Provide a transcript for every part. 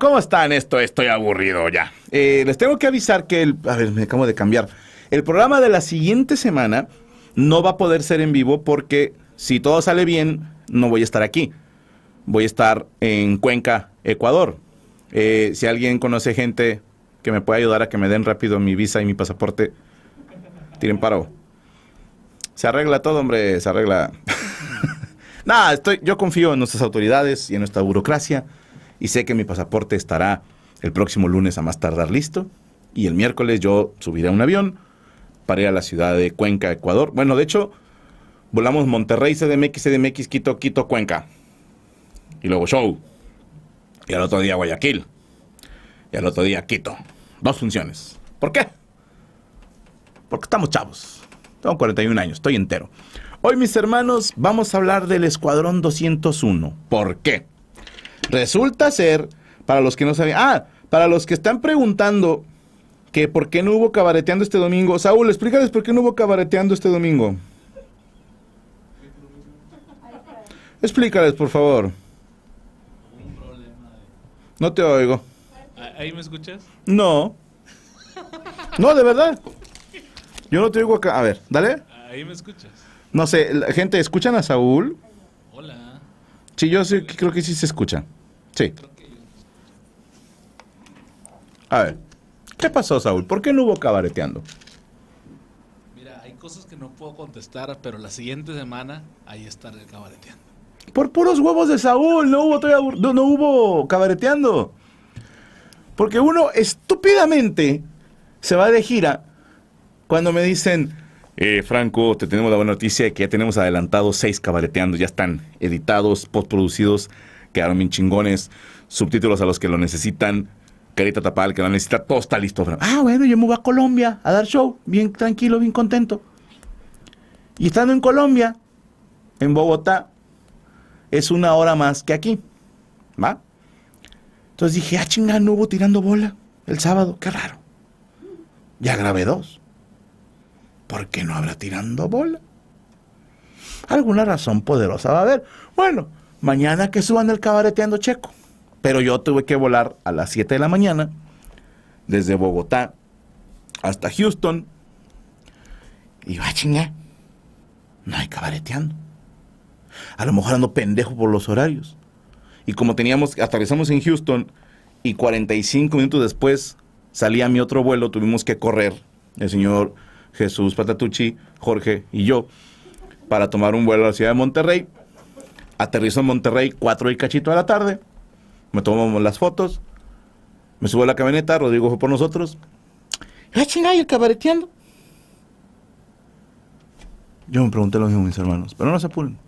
¿Cómo están? Esto estoy aburrido ya. Eh, les tengo que avisar que el. A ver, me acabo de cambiar. El programa de la siguiente semana no va a poder ser en vivo porque si todo sale bien, no voy a estar aquí. Voy a estar en Cuenca, Ecuador. Eh, si alguien conoce gente que me pueda ayudar a que me den rápido mi visa y mi pasaporte, tiren paro. Se arregla todo, hombre, se arregla. Nada, estoy, yo confío en nuestras autoridades y en nuestra burocracia y sé que mi pasaporte estará el próximo lunes a más tardar listo y el miércoles yo subiré a un avión para ir a la ciudad de Cuenca, Ecuador. Bueno, de hecho, volamos Monterrey, CDMX, CDMX, Quito, Quito, Cuenca. Y luego show. Y al otro día Guayaquil. Y al otro día Quito. Dos funciones. ¿Por qué? Porque estamos chavos. Tengo 41 años, estoy entero. Hoy mis hermanos vamos a hablar del Escuadrón 201. ¿Por qué? Resulta ser, para los que no sabían, ah, para los que están preguntando que por qué no hubo cabareteando este domingo, Saúl, explícales por qué no hubo cabareteando este domingo. Explícales, por favor. No te oigo. ¿Ahí me escuchas? No. No, de verdad. Yo no te oigo acá. A ver, dale. Ahí me escuchas. No sé, gente, ¿escuchan a Saúl? Hola. Sí, yo creo que sí se escucha. Sí. A ver, ¿qué pasó, Saúl? ¿Por qué no hubo cabareteando? Mira, hay cosas que no puedo contestar, pero la siguiente semana ahí estaré cabareteando. Por puros huevos de Saúl, no hubo, no, hubo cabareteando. Porque uno estúpidamente se va de gira cuando me dicen, eh, Franco, te tenemos la buena noticia de que ya tenemos adelantados seis cabareteando, ya están editados, postproducidos Quedaron bien chingones. Subtítulos a los que lo necesitan. Carita tapal que lo necesita. Todo está listo. Ah, bueno, yo me voy a Colombia a dar show. Bien tranquilo, bien contento. Y estando en Colombia, en Bogotá, es una hora más que aquí. ¿Va? Entonces dije, ah, chingada, no hubo tirando bola el sábado. Qué raro. Ya grabé dos. ¿Por qué no habrá tirando bola? Alguna razón poderosa va a haber. Bueno, mañana que suban el cabareteando checo. Pero yo tuve que volar a las 7 de la mañana desde Bogotá hasta Houston. Y va chinga, no hay cabareteando. A lo mejor ando pendejo por los horarios. Y como teníamos, aterrizamos en Houston y 45 minutos después salía mi otro vuelo, tuvimos que correr el señor Jesús Patatucci, Jorge y yo para tomar un vuelo a la ciudad de Monterrey Aterrizó en Monterrey, 4 y cachito a la tarde. Me tomamos las fotos. Me subo a la camioneta, Rodrigo fue por nosotros. ¡Ah, chingada, el cabareteando! Yo me pregunté lo mismo mis hermanos, pero no se apuren.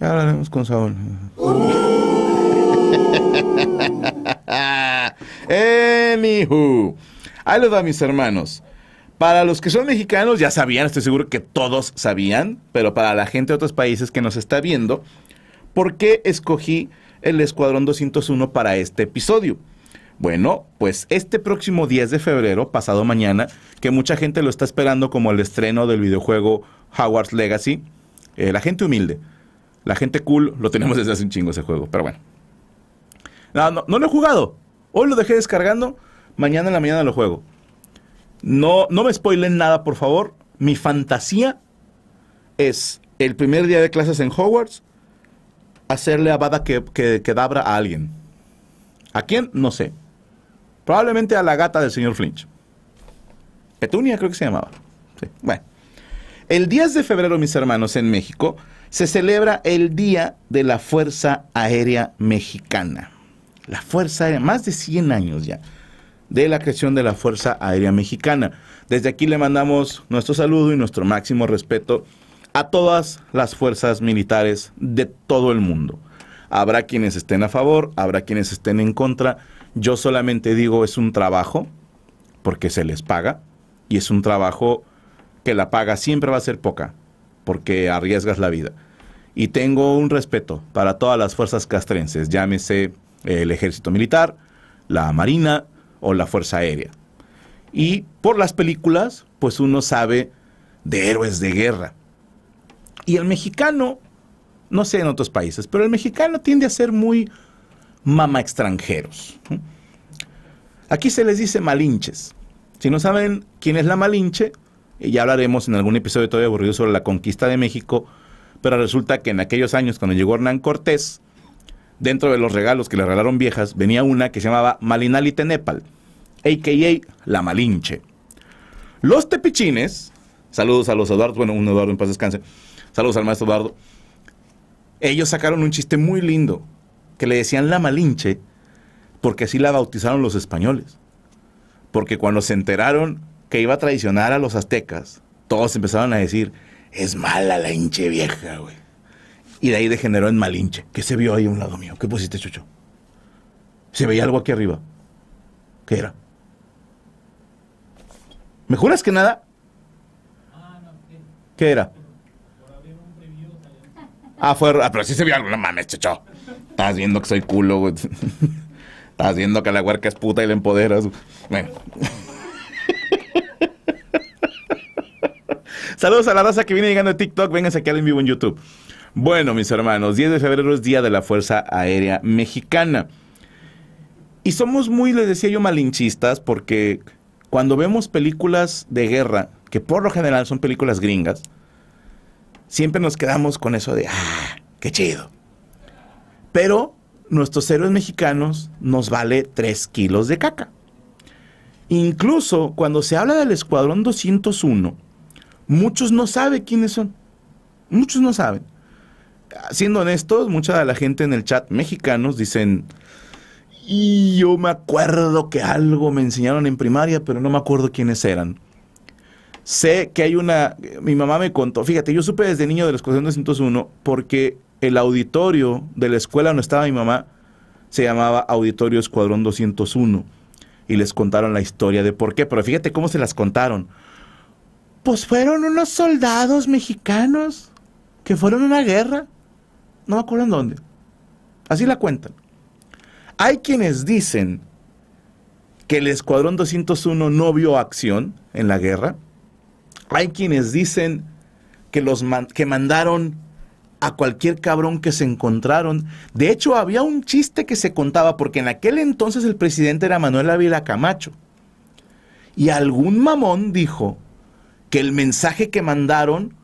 Ya haremos con Saúl. Anywho, eh, ahí les va, mis hermanos. Para los que son mexicanos, ya sabían, estoy seguro que todos sabían, pero para la gente de otros países que nos está viendo, ¿por qué escogí el Escuadrón 201 para este episodio? Bueno, pues este próximo 10 de febrero, pasado mañana, que mucha gente lo está esperando como el estreno del videojuego Howard's Legacy, eh, la gente humilde, la gente cool, lo tenemos desde hace un chingo ese juego, pero bueno. No, no lo he jugado. Hoy lo dejé descargando, mañana en la mañana lo juego. No, no me spoilen nada, por favor. Mi fantasía es el primer día de clases en Hogwarts hacerle a que, que, dabra a alguien. ¿A quién? No sé. Probablemente a la gata del señor Flinch. Petunia creo que se llamaba. Bueno. El 10 de febrero, mis hermanos, en México, se celebra el Día de la Fuerza Aérea Mexicana. La Fuerza Aérea, más de 100 años ya de la creación de la Fuerza Aérea Mexicana. Desde aquí le mandamos nuestro saludo y nuestro máximo respeto a todas las fuerzas militares de todo el mundo. Habrá quienes estén a favor, habrá quienes estén en contra. Yo solamente digo es un trabajo, porque se les paga, y es un trabajo que la paga siempre va a ser poca, porque arriesgas la vida. Y tengo un respeto para todas las fuerzas castrenses, llámese eh, el ejército militar, la marina, o la Fuerza Aérea. Y por las películas, pues uno sabe de héroes de guerra. Y el mexicano, no sé en otros países, pero el mexicano tiende a ser muy mama extranjeros. Aquí se les dice malinches. Si no saben quién es la malinche, ya hablaremos en algún episodio todavía aburrido sobre la conquista de México, pero resulta que en aquellos años cuando llegó Hernán Cortés, dentro de los regalos que le regalaron viejas, venía una que se llamaba Malinali Tenepal, a.k.a. La Malinche. Los tepichines, saludos a los Eduardo, bueno, un Eduardo en paz descanse, saludos al maestro Eduardo, ellos sacaron un chiste muy lindo, que le decían La Malinche, porque así la bautizaron los españoles. Porque cuando se enteraron que iba a traicionar a los aztecas, todos empezaron a decir, es mala la hinche vieja, güey. Y de ahí degeneró en Malinche. ¿Qué se vio ahí a un lado mío? ¿Qué pusiste, Chucho? Se veía algo aquí arriba. ¿Qué era? ¿Me juras que nada? ¿Qué era? Ah, fue. Ah, pero sí se vio algo. No mames, Chucho. Estás viendo que soy culo, güey. Estás viendo que la huerca es puta y la empoderas. Bueno. Saludos a la raza que viene llegando de TikTok. Vénganse aquí en vivo en YouTube. Bueno, mis hermanos, 10 de febrero es Día de la Fuerza Aérea Mexicana. Y somos muy, les decía yo, malinchistas porque cuando vemos películas de guerra, que por lo general son películas gringas, siempre nos quedamos con eso de, ah, qué chido. Pero nuestros héroes mexicanos nos vale 3 kilos de caca. Incluso cuando se habla del Escuadrón 201, muchos no saben quiénes son. Muchos no saben siendo honestos, mucha de la gente en el chat mexicanos dicen, y yo me acuerdo que algo me enseñaron en primaria, pero no me acuerdo quiénes eran. Sé que hay una, mi mamá me contó, fíjate, yo supe desde niño de la escuadrón 201 porque el auditorio de la escuela donde estaba mi mamá se llamaba Auditorio Escuadrón 201 y les contaron la historia de por qué, pero fíjate cómo se las contaron. Pues fueron unos soldados mexicanos que fueron a una guerra no me acuerdo en dónde. Así la cuentan. Hay quienes dicen que el Escuadrón 201 no vio acción en la guerra. Hay quienes dicen que, los que mandaron a cualquier cabrón que se encontraron. De hecho, había un chiste que se contaba, porque en aquel entonces el presidente era Manuel Ávila Camacho. Y algún mamón dijo que el mensaje que mandaron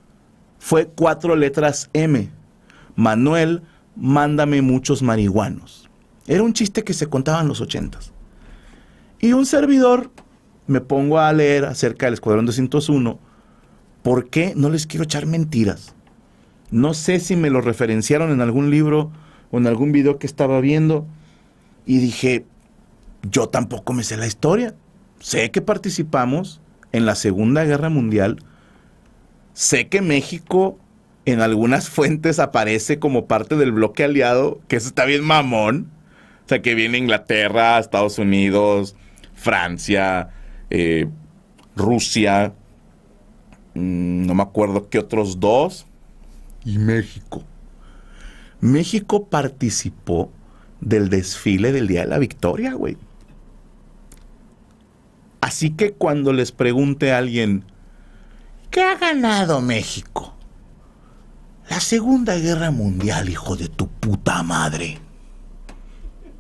fue cuatro letras M. Manuel, mándame muchos marihuanos. Era un chiste que se contaba en los ochentas. Y un servidor, me pongo a leer acerca del Escuadrón 201, ¿por qué no les quiero echar mentiras? No sé si me lo referenciaron en algún libro o en algún video que estaba viendo y dije, yo tampoco me sé la historia. Sé que participamos en la Segunda Guerra Mundial, sé que México en algunas fuentes aparece como parte del bloque aliado, que eso está bien mamón. O sea, que viene Inglaterra, Estados Unidos, Francia, eh, Rusia, mm, no me acuerdo qué otros dos, y México. México participó del desfile del Día de la Victoria, güey. Así que cuando les pregunte a alguien, ¿qué ha ganado México? La Segunda Guerra Mundial, hijo de tu puta madre.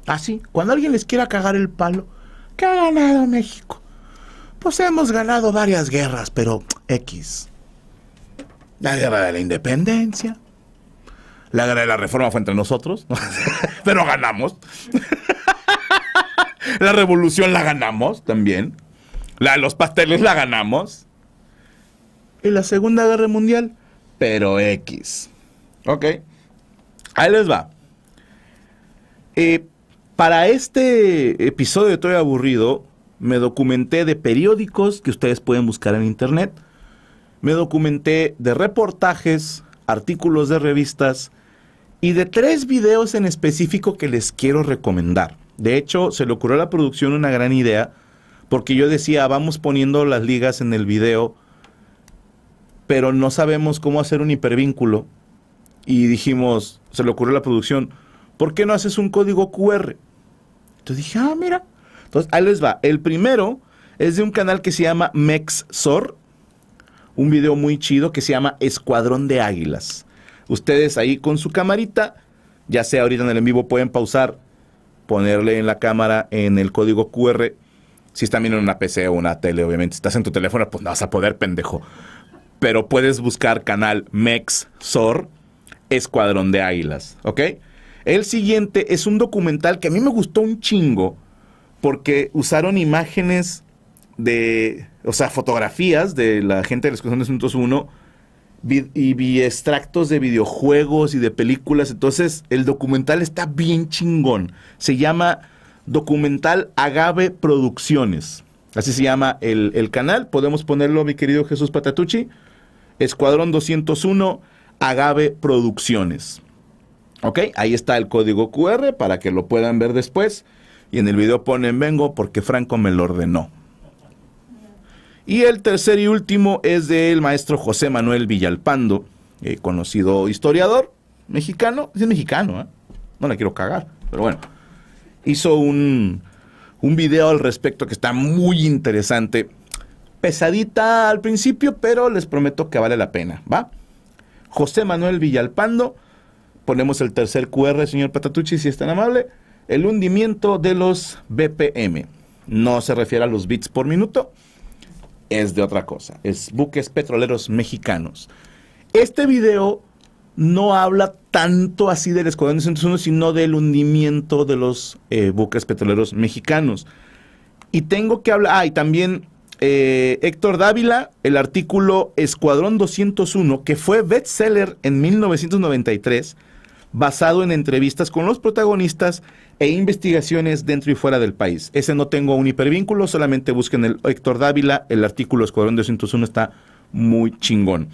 Así, ah, cuando alguien les quiera cagar el palo, ¿qué ha ganado México? Pues hemos ganado varias guerras, pero X. La guerra de la independencia. La guerra de la reforma fue entre nosotros, pero ganamos. la revolución la ganamos también. los pasteles la ganamos. Y la Segunda Guerra Mundial pero X. Ok. Ahí les va. Eh, para este episodio de Estoy Aburrido, me documenté de periódicos que ustedes pueden buscar en internet. Me documenté de reportajes, artículos de revistas y de tres videos en específico que les quiero recomendar. De hecho, se le ocurrió a la producción una gran idea porque yo decía, vamos poniendo las ligas en el video pero no sabemos cómo hacer un hipervínculo. Y dijimos, se le ocurrió a la producción, ¿por qué no haces un código QR? Entonces dije, ah, mira. Entonces, ahí les va. El primero es de un canal que se llama Mexsor, un video muy chido que se llama Escuadrón de Águilas. Ustedes ahí con su camarita, ya sea ahorita en el en vivo, pueden pausar, ponerle en la cámara en el código QR. Si están viendo una PC o una tele, obviamente, estás en tu teléfono, pues no vas a poder, pendejo pero puedes buscar canal MexSor Escuadrón de Águilas, ¿ok? El siguiente es un documental que a mí me gustó un chingo porque usaron imágenes de, o sea, fotografías de la gente de la Escuadrón de Asuntos 1 y vi extractos de videojuegos y de películas. Entonces, el documental está bien chingón. Se llama Documental Agave Producciones. Así se llama el, el canal. Podemos ponerlo, mi querido Jesús Patatucci. Escuadrón 201, Agave Producciones. ¿Ok? Ahí está el código QR para que lo puedan ver después. Y en el video ponen vengo porque Franco me lo ordenó. Y el tercer y último es del maestro José Manuel Villalpando, eh, conocido historiador mexicano. Es mexicano, ¿eh? No la quiero cagar, pero bueno. Hizo un, un video al respecto que está muy interesante pesadita al principio, pero les prometo que vale la pena, ¿va? José Manuel Villalpando, ponemos el tercer QR, señor Patatucci, si es tan amable, el hundimiento de los BPM. No se refiere a los bits por minuto, es de otra cosa, es buques petroleros mexicanos. Este video no habla tanto así del Escuadrón 101, sino del hundimiento de los eh, buques petroleros mexicanos. Y tengo que hablar, ah, y también eh, Héctor Dávila, el artículo Escuadrón 201, que fue bestseller en 1993, basado en entrevistas con los protagonistas e investigaciones dentro y fuera del país. Ese no tengo un hipervínculo, solamente busquen el Héctor Dávila, el artículo Escuadrón 201 está muy chingón.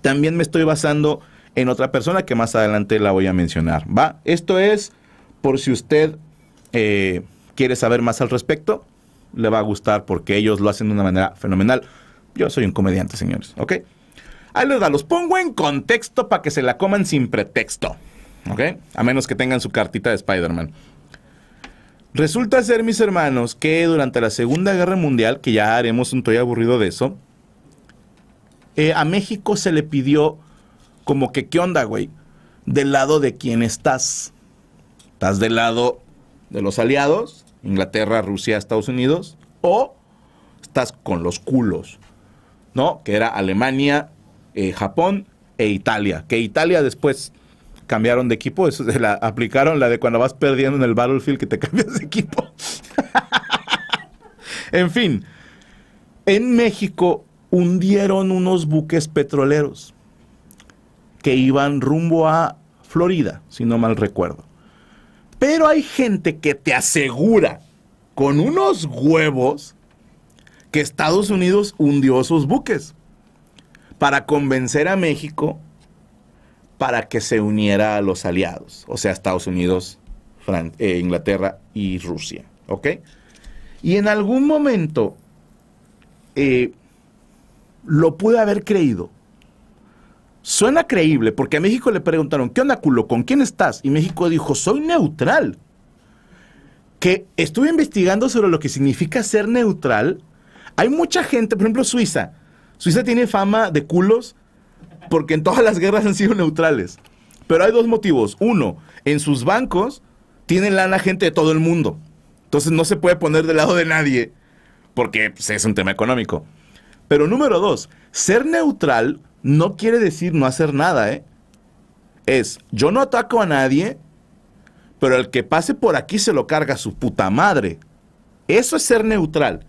También me estoy basando en otra persona que más adelante la voy a mencionar. ¿va? Esto es por si usted eh, quiere saber más al respecto le va a gustar porque ellos lo hacen de una manera fenomenal. Yo soy un comediante, señores, ¿ok? Ahí les da, los pongo en contexto para que se la coman sin pretexto, ¿ok? A menos que tengan su cartita de Spider-Man. Resulta ser, mis hermanos, que durante la Segunda Guerra Mundial, que ya haremos un toy aburrido de eso, eh, a México se le pidió como que, ¿qué onda, güey? Del lado de quién estás. ¿Estás del lado de los aliados Inglaterra, Rusia, Estados Unidos, o estás con los culos, ¿no? Que era Alemania, eh, Japón e Italia. Que Italia después cambiaron de equipo, eso se la aplicaron la de cuando vas perdiendo en el Battlefield que te cambias de equipo. en fin, en México hundieron unos buques petroleros que iban rumbo a Florida, si no mal recuerdo. Pero hay gente que te asegura con unos huevos que Estados Unidos hundió sus buques para convencer a México para que se uniera a los aliados, o sea, Estados Unidos, eh, Inglaterra y Rusia. ¿Ok? Y en algún momento eh, lo pude haber creído, Suena creíble porque a México le preguntaron, ¿qué onda culo? ¿Con quién estás? Y México dijo, soy neutral. Que estuve investigando sobre lo que significa ser neutral. Hay mucha gente, por ejemplo Suiza. Suiza tiene fama de culos porque en todas las guerras han sido neutrales. Pero hay dos motivos. Uno, en sus bancos tienen lana gente de todo el mundo. Entonces no se puede poner del lado de nadie porque pues, es un tema económico. Pero número dos, ser neutral no quiere decir no hacer nada, ¿eh? Es, yo no ataco a nadie, pero el que pase por aquí se lo carga su puta madre. Eso es ser neutral.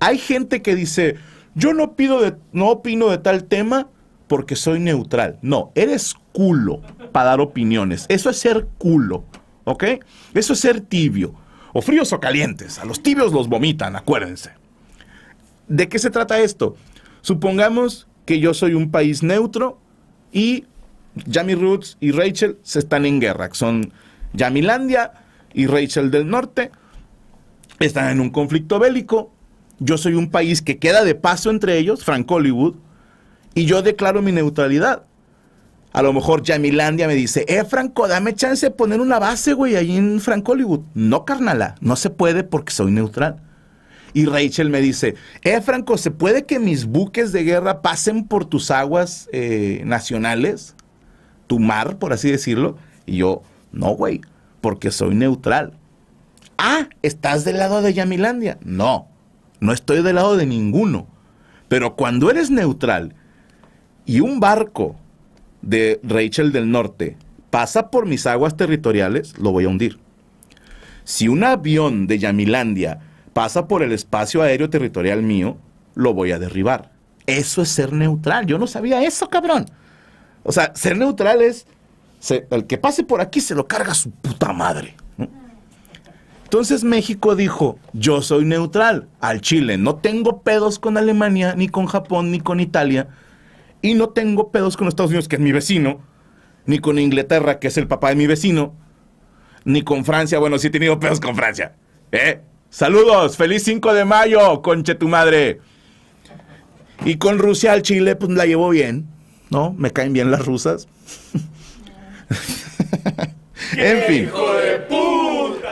Hay gente que dice, yo no, pido de, no opino de tal tema porque soy neutral. No, eres culo para dar opiniones. Eso es ser culo, ¿ok? Eso es ser tibio. O fríos o calientes. A los tibios los vomitan, acuérdense. ¿De qué se trata esto? Supongamos que yo soy un país neutro y Jamie Roots y Rachel se están en guerra. Son Jamilandia y Rachel del Norte. Están en un conflicto bélico. Yo soy un país que queda de paso entre ellos, Frank Hollywood, y yo declaro mi neutralidad. A lo mejor Jamilandia me dice, eh, Franco, dame chance de poner una base, güey, ahí en Frank Hollywood. No, carnala, no se puede porque soy neutral. Y Rachel me dice, eh, Franco, ¿se puede que mis buques de guerra pasen por tus aguas eh, nacionales? Tu mar, por así decirlo. Y yo, no, güey, porque soy neutral. Ah, ¿estás del lado de Yamilandia? No, no estoy del lado de ninguno. Pero cuando eres neutral y un barco de Rachel del Norte pasa por mis aguas territoriales, lo voy a hundir. Si un avión de Yamilandia pasa por el espacio aéreo territorial mío, lo voy a derribar. Eso es ser neutral. Yo no sabía eso, cabrón. O sea, ser neutral es el que pase por aquí se lo carga su puta madre. Entonces México dijo, yo soy neutral al Chile, no tengo pedos con Alemania, ni con Japón, ni con Italia, y no tengo pedos con Estados Unidos, que es mi vecino, ni con Inglaterra, que es el papá de mi vecino, ni con Francia, bueno, sí he tenido pedos con Francia, ¿eh? Saludos, feliz 5 de mayo, conche tu madre. Y con Rusia al Chile, pues la llevo bien, ¿no? Me caen bien las rusas. en fin.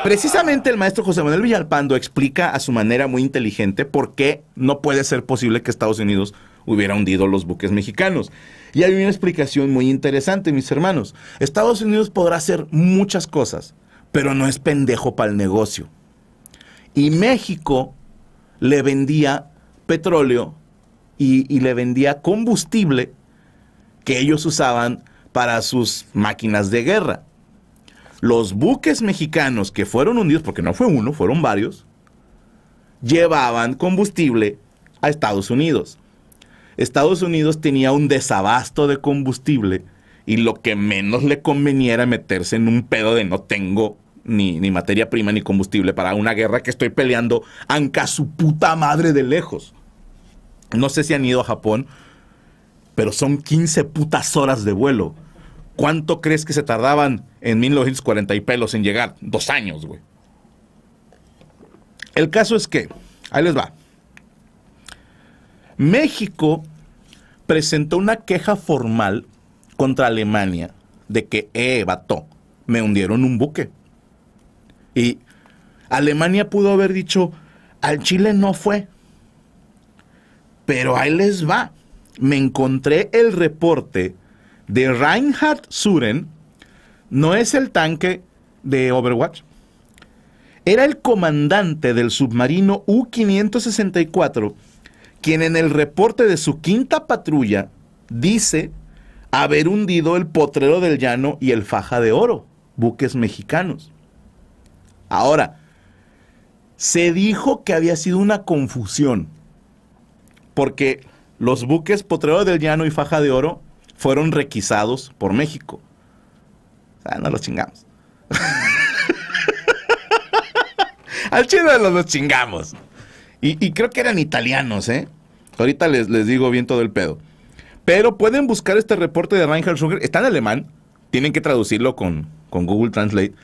Precisamente el maestro José Manuel Villalpando explica a su manera muy inteligente por qué no puede ser posible que Estados Unidos hubiera hundido los buques mexicanos. Y hay una explicación muy interesante, mis hermanos. Estados Unidos podrá hacer muchas cosas, pero no es pendejo para el negocio y México le vendía petróleo y, le vendía combustible que ellos usaban para sus máquinas de guerra. Los buques mexicanos que fueron hundidos, porque no fue uno, fueron varios, llevaban combustible a Estados Unidos. Estados Unidos tenía un desabasto de combustible y lo que menos le convenía era meterse en un pedo de no tengo ni, materia prima, ni combustible para una guerra que estoy peleando anca su puta madre de lejos. No sé si han ido a Japón, pero son 15 putas horas de vuelo. ¿Cuánto crees que se tardaban en 1940 y pelos en llegar? Dos años, güey. El caso es que, ahí les va. México presentó una queja formal contra Alemania de que, eh, vato, me hundieron un buque. Y Alemania pudo haber dicho, al Chile no fue. Pero ahí les va. Me encontré el reporte de Reinhard Suren. No es el tanque de Overwatch. Era el comandante del submarino U-564 quien en el reporte de su quinta patrulla dice haber hundido el potrero del llano y el faja de oro, buques mexicanos. Ahora, se dijo que había sido una confusión, porque los buques Potrero del Llano y Faja de Oro fueron requisados por México. O sea, no los chingamos. Al chino los, los chingamos. Y, creo que eran italianos, ¿eh? Ahorita les, les digo bien todo el pedo. Pero pueden buscar este reporte de Reinhard Sugar, Está en alemán. Tienen que traducirlo con, con Google Translate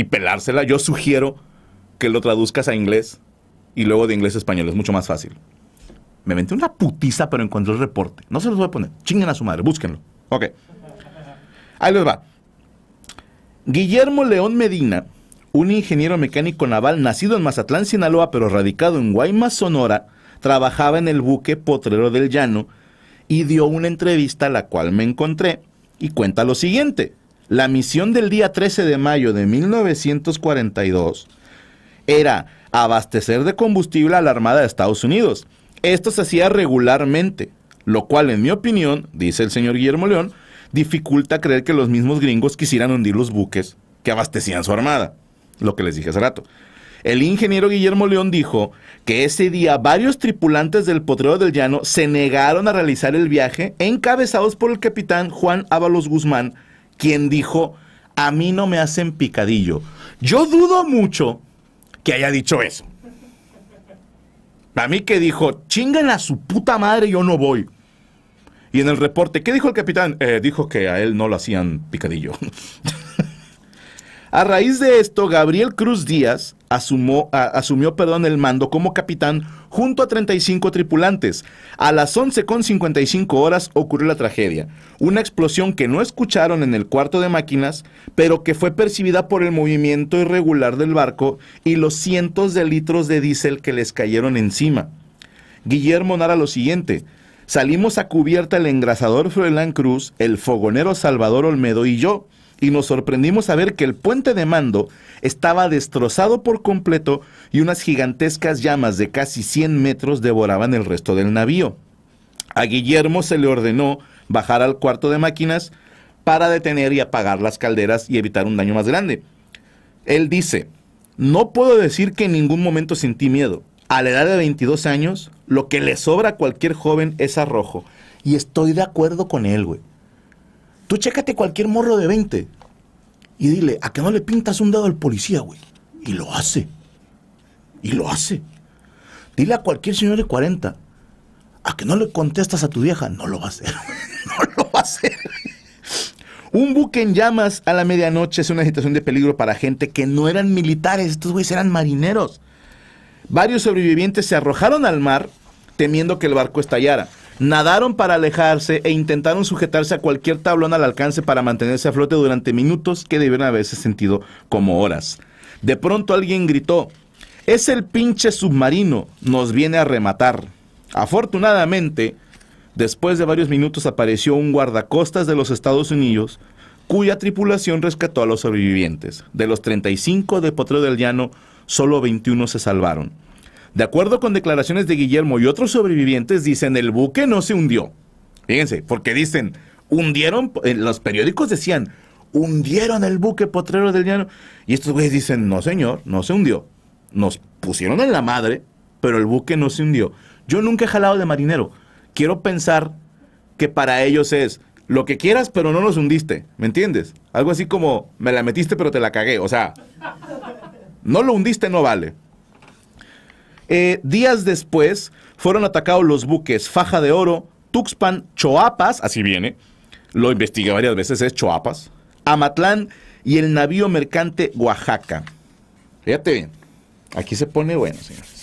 y pelársela, yo sugiero que lo traduzcas a inglés y luego de inglés a español. Es mucho más fácil. Me metí una putiza, pero encontré el reporte. No se los voy a poner. Chingen a su madre, búsquenlo. Ok. Ahí les va. Guillermo León Medina, un ingeniero mecánico naval nacido en Mazatlán, Sinaloa, pero radicado en Guaymas, Sonora, trabajaba en el buque Potrero del Llano y dio una entrevista a la cual me encontré y cuenta lo siguiente. La misión del día 13 de mayo de 1942 era abastecer de combustible a la Armada de Estados Unidos. Esto se hacía regularmente, lo cual en mi opinión, dice el señor Guillermo León, dificulta creer que los mismos gringos quisieran hundir los buques que abastecían su armada, lo que les dije hace rato. El ingeniero Guillermo León dijo que ese día varios tripulantes del Potrero del Llano se negaron a realizar el viaje, encabezados por el capitán Juan Ábalos Guzmán, quien dijo, a mí no me hacen picadillo. Yo dudo mucho que haya dicho eso. A mí que dijo, chingan a su puta madre, yo no voy. Y en el reporte, ¿qué dijo el capitán? Eh, dijo que a él no lo hacían picadillo. a raíz de esto, Gabriel Cruz Díaz asumió perdón, el mando como capitán junto a 35 tripulantes. A las 11.55 horas ocurrió la tragedia, una explosión que no escucharon en el cuarto de máquinas, pero que fue percibida por el movimiento irregular del barco y los cientos de litros de diésel que les cayeron encima. Guillermo narra lo siguiente. Salimos a cubierta el engrasador Froelán Cruz, el fogonero Salvador Olmedo y yo y nos sorprendimos a ver que el puente de mando estaba destrozado por completo y unas gigantescas llamas de casi 100 metros devoraban el resto del navío. A Guillermo se le ordenó bajar al cuarto de máquinas para detener y apagar las calderas y evitar un daño más grande. Él dice, no puedo decir que en ningún momento sentí miedo. A la edad de 22 años, lo que le sobra a cualquier joven es arrojo. Y estoy de acuerdo con él, güey. Tú chécate cualquier morro de 20 y dile, ¿a que no le pintas un dedo al policía, güey? Y lo hace. Y lo hace. Dile a cualquier señor de 40, ¿a que no le contestas a tu vieja? No lo va a hacer. no lo va a hacer. Un buque en llamas a la medianoche es una situación de peligro para gente que no eran militares, estos güeyes eran marineros. Varios sobrevivientes se arrojaron al mar temiendo que el barco estallara. Nadaron para alejarse e intentaron sujetarse a cualquier tablón al alcance para mantenerse a flote durante minutos que debieron haberse sentido como horas. De pronto alguien gritó, es el pinche submarino, nos viene a rematar. Afortunadamente, después de varios minutos apareció un guardacostas de los Estados Unidos cuya tripulación rescató a los sobrevivientes. De los 35 de Potreo del Llano, solo 21 se salvaron. De acuerdo con declaraciones de Guillermo y otros sobrevivientes, dicen el buque no se hundió. Fíjense, porque dicen, hundieron, eh, los periódicos decían, hundieron el buque potrero del llano. Y estos güeyes dicen, no señor, no se hundió. Nos pusieron en la madre, pero el buque no se hundió. Yo nunca he jalado de marinero. Quiero pensar que para ellos es lo que quieras, pero no los hundiste. ¿Me entiendes? Algo así como, me la metiste, pero te la cagué. O sea, no lo hundiste, no vale. Eh, días después fueron atacados los buques Faja de Oro, Tuxpan, Choapas, así viene, lo investigué varias veces, es Choapas, Amatlán y el navío mercante Oaxaca. Fíjate bien, aquí se pone bueno, señores.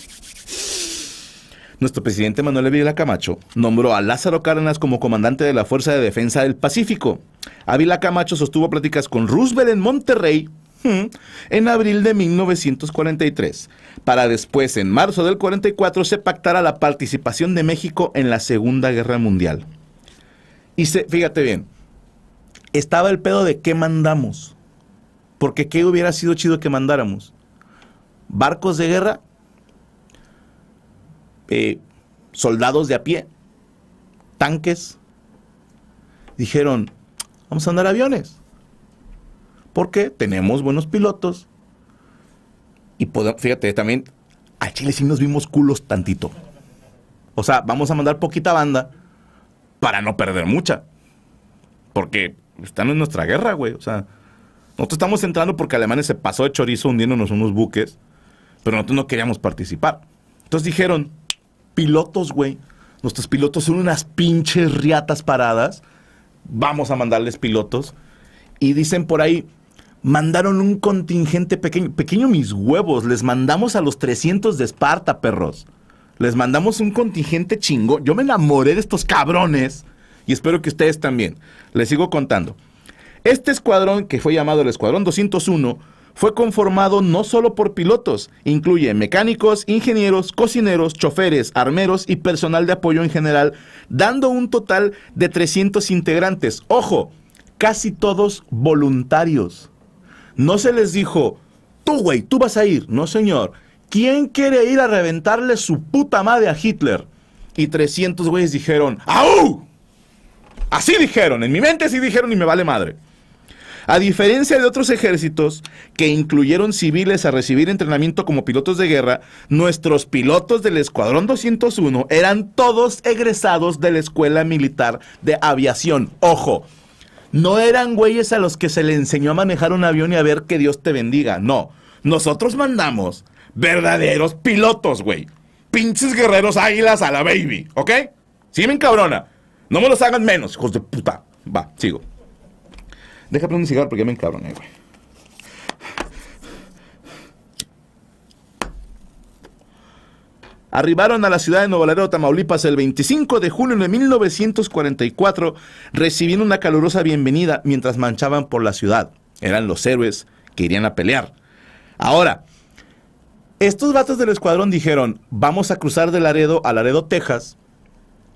Nuestro presidente Manuel Ávila Camacho nombró a Lázaro Cárdenas como comandante de la Fuerza de Defensa del Pacífico. Ávila Camacho sostuvo pláticas con Roosevelt en Monterrey en abril de 1943, para después, en marzo del 44, se pactara la participación de México en la Segunda Guerra Mundial. Y se, fíjate bien, estaba el pedo de qué mandamos, porque qué hubiera sido chido que mandáramos. Barcos de guerra, eh, soldados de a pie, tanques. Dijeron, vamos a andar aviones porque tenemos buenos pilotos. Y fíjate, también a Chile sí nos vimos culos tantito. O sea, vamos a mandar poquita banda para no perder mucha. Porque están en nuestra guerra, güey. O sea, nosotros estamos entrando porque Alemania se pasó de chorizo hundiéndonos unos buques, pero nosotros no queríamos participar. Entonces dijeron, pilotos, güey. Nuestros pilotos son unas pinches riatas paradas. Vamos a mandarles pilotos. Y dicen por ahí, mandaron un contingente pequeño. Pequeño mis huevos, les mandamos a los 300 de Esparta, perros. Les mandamos un contingente chingo. Yo me enamoré de estos cabrones y espero que ustedes también. Les sigo contando. Este escuadrón, que fue llamado el Escuadrón 201, fue conformado no solo por pilotos, incluye mecánicos, ingenieros, cocineros, choferes, armeros y personal de apoyo en general, dando un total de 300 integrantes. Ojo, casi todos voluntarios. No se les dijo, tú, güey, tú vas a ir. No, señor. ¿Quién quiere ir a reventarle su puta madre a Hitler? Y 300 güeyes dijeron, ¡au! Así dijeron, en mi mente sí dijeron y me vale madre. A diferencia de otros ejércitos que incluyeron civiles a recibir entrenamiento como pilotos de guerra, nuestros pilotos del Escuadrón 201 eran todos egresados de la Escuela Militar de Aviación. Ojo, no eran güeyes a los que se le enseñó a manejar un avión y a ver que Dios te bendiga. No. Nosotros mandamos verdaderos pilotos, güey. Pinches guerreros águilas a la baby, ¿ok? Sí, me encabrona. No me los hagan menos, hijos de puta. Va, sigo. Deja un cigarro porque ya me encabroné, güey. Arribaron a la ciudad de Nuevo Laredo, Tamaulipas, el 25 de junio de 1944, recibiendo una calurosa bienvenida mientras manchaban por la ciudad. Eran los héroes que irían a pelear. Ahora, estos vatos del escuadrón dijeron, vamos a cruzar de Laredo a Laredo, Texas,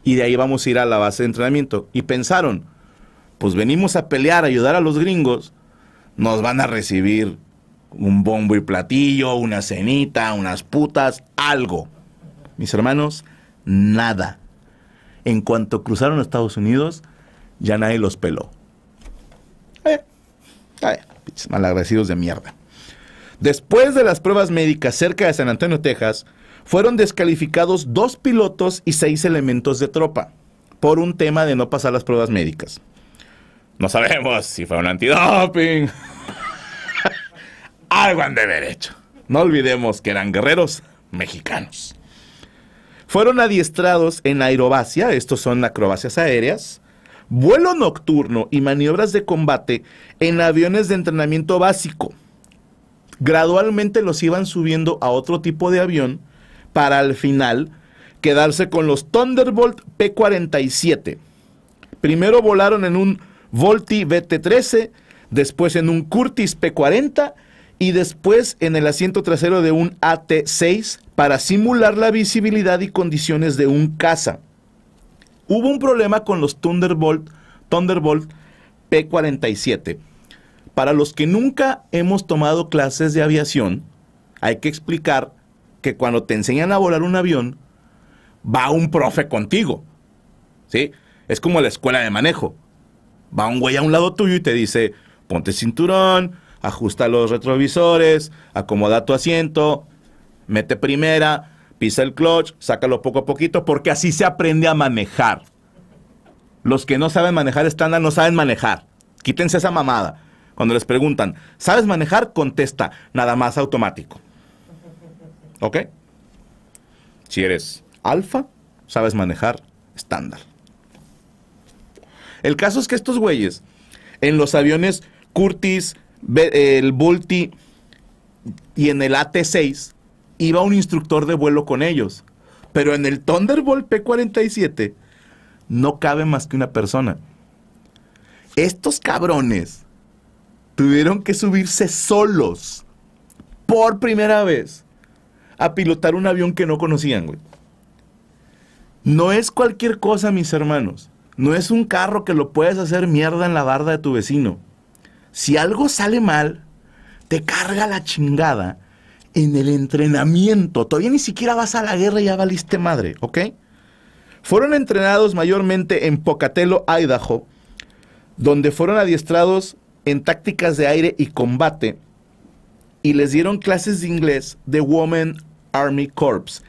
y de ahí vamos a ir a la base de entrenamiento. Y pensaron, pues venimos a pelear, a ayudar a los gringos, nos van a recibir un bombo y platillo, una cenita, unas putas, algo. Mis hermanos, nada. En cuanto cruzaron Estados Unidos, ya nadie los peló. Eh, Ay, de mierda. Después de las pruebas médicas cerca de San Antonio, Texas, fueron descalificados dos pilotos y seis elementos de tropa por un tema de no pasar las pruebas médicas. No sabemos si fue un antidoping. Algo han de haber hecho. No olvidemos que eran guerreros mexicanos. Fueron adiestrados en aerobacia, estos son acrobacias aéreas, vuelo nocturno y maniobras de combate en aviones de entrenamiento básico. Gradualmente los iban subiendo a otro tipo de avión para al final quedarse con los Thunderbolt P-47. Primero volaron en un Volti BT-13, después en un Curtis P-40 y después en el asiento trasero de un AT6 para simular la visibilidad y condiciones de un caza. Hubo un problema con los Thunderbolt, Thunderbolt P-47. Para los que nunca hemos tomado clases de aviación, hay que explicar que cuando te enseñan a volar un avión, va un profe contigo. ¿Sí? Es como la escuela de manejo. Va un güey a un lado tuyo y te dice, ponte cinturón, ajusta los retrovisores, acomoda tu asiento, mete primera, pisa el clutch, sácalo poco a poquito, porque así se aprende a manejar. Los que no saben manejar estándar no saben manejar. Quítense esa mamada. Cuando les preguntan, ¿sabes manejar? Contesta, nada más automático. ¿Ok? Si eres alfa, sabes manejar estándar. El caso es que estos güeyes, en los aviones Curtis, el Bulti y en el AT6 iba un instructor de vuelo con ellos. Pero en el Thunderbolt P47 no cabe más que una persona. Estos cabrones tuvieron que subirse solos por primera vez a pilotar un avión que no conocían, No es cualquier cosa, mis hermanos. No es un carro que lo puedes hacer mierda en la barda de tu vecino si algo sale mal, te carga la chingada en el entrenamiento. Todavía ni siquiera vas a la guerra y ya valiste madre, ¿ok? Fueron entrenados mayormente en Pocatello, Idaho, donde fueron adiestrados en tácticas de aire y combate y les dieron clases de inglés de Women Army Corps.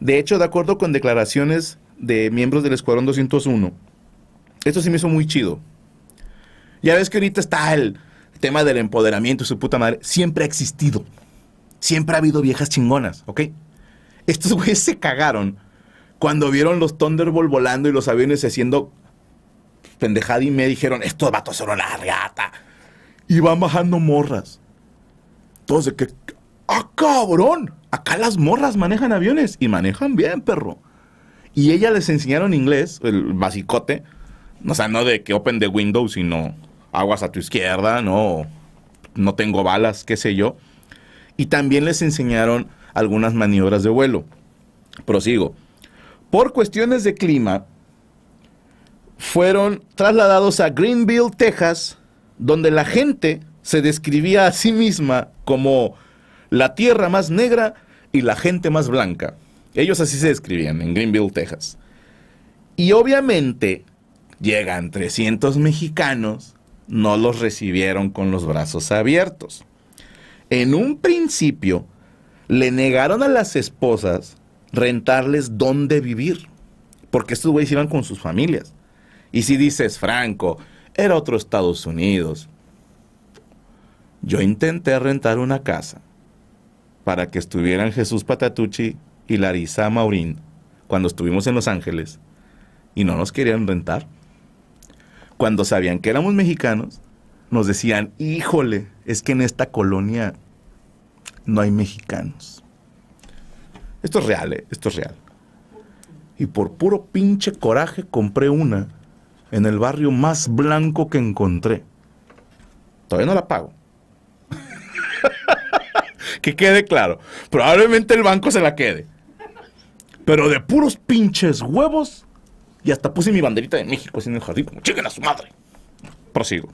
De hecho, de acuerdo con declaraciones de miembros del Escuadrón 201, esto sí me hizo muy chido. Ya ves que ahorita está el tema del empoderamiento, su puta madre. Siempre ha existido. Siempre ha habido viejas chingonas, ¿ok? Estos güeyes se cagaron cuando vieron los Thunderbolt volando y los aviones haciendo pendejada y me dijeron, estos vatos son una regata. Y van bajando morras. Entonces, que, ¡ah, cabrón! Acá las morras manejan aviones y manejan bien, perro. Y ella les enseñaron inglés, el basicote. O sea, no de que open the window, sino aguas a tu izquierda, no, no tengo balas, qué sé yo. Y también les enseñaron algunas maniobras de vuelo. Prosigo. Por cuestiones de clima, fueron trasladados a Greenville, Texas, donde la gente se describía a sí misma como la tierra más negra y la gente más blanca. Ellos así se describían en Greenville, Texas. Y obviamente llegan 300 mexicanos no los recibieron con los brazos abiertos. En un principio, le negaron a las esposas rentarles dónde vivir, porque estos güeyes iban con sus familias. Y si dices, Franco, era otro Estados Unidos. Yo intenté rentar una casa para que estuvieran Jesús Patatucci y Larisa Maurín cuando estuvimos en Los Ángeles y no nos querían rentar cuando sabían que éramos mexicanos, nos decían, híjole, es que en esta colonia no hay mexicanos. Esto es real, eh, esto es real. Y por puro pinche coraje compré una en el barrio más blanco que encontré. Todavía no la pago. que quede claro. Probablemente el banco se la quede. Pero de puros pinches huevos y hasta puse mi banderita de México así en el jardín, como a su madre. Prosigo.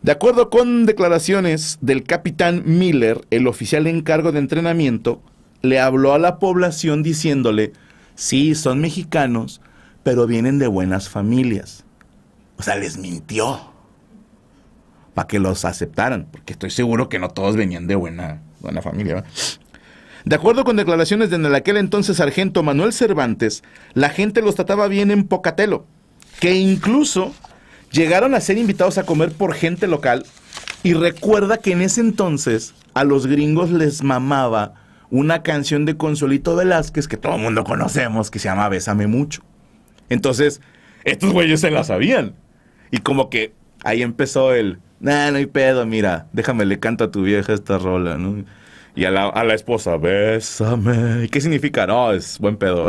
De acuerdo con declaraciones del capitán Miller, el oficial en cargo de entrenamiento, le habló a la población diciéndole, sí, son mexicanos, pero vienen de buenas familias. O sea, les mintió para que los aceptaran, porque estoy seguro que no todos venían de buena, buena familia. ¿verdad? De acuerdo con declaraciones de en aquel entonces sargento Manuel Cervantes, la gente los trataba bien en Pocatelo, que incluso llegaron a ser invitados a comer por gente local. Y recuerda que en ese entonces a los gringos les mamaba una canción de Consuelito Velázquez que todo el mundo conocemos, que se llama Bésame mucho. Entonces, estos güeyes se la sabían. Y como que ahí empezó el, nah, no hay pedo, mira, déjame le canto a tu vieja esta rola, ¿no? Y a la, a la esposa, bésame. ¿Qué significa? No, es buen pedo.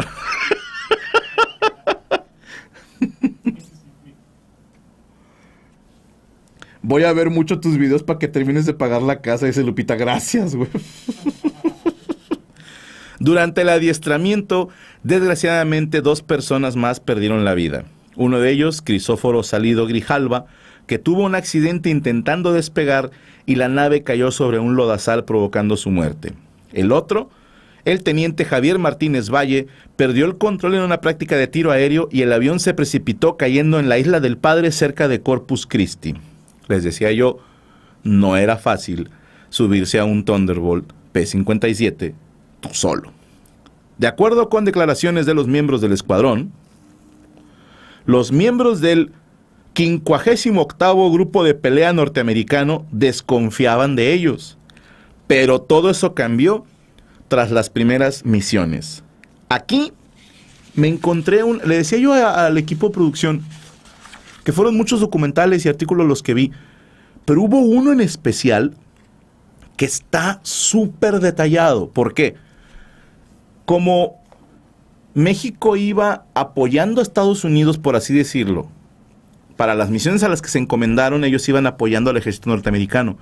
Voy a ver mucho tus videos para que termines de pagar la casa, dice Lupita. Gracias, güey. Durante el adiestramiento, desgraciadamente, dos personas más perdieron la vida. Uno de ellos, Crisóforo Salido Grijalva, que tuvo un accidente intentando despegar y la nave cayó sobre un lodazal provocando su muerte. El otro, el teniente Javier Martínez Valle, perdió el control en una práctica de tiro aéreo y el avión se precipitó cayendo en la isla del Padre cerca de Corpus Christi. Les decía yo, no era fácil subirse a un Thunderbolt P-57 tú solo. De acuerdo con declaraciones de los miembros del escuadrón, los miembros del 58 octavo grupo de pelea norteamericano desconfiaban de ellos. Pero todo eso cambió tras las primeras misiones. Aquí me encontré un, le decía yo al equipo de producción, que fueron muchos documentales y artículos los que vi, pero hubo uno en especial que está súper detallado. ¿Por qué? Como México iba apoyando a Estados Unidos, por así decirlo, para las misiones a las que se encomendaron, ellos iban apoyando al ejército norteamericano.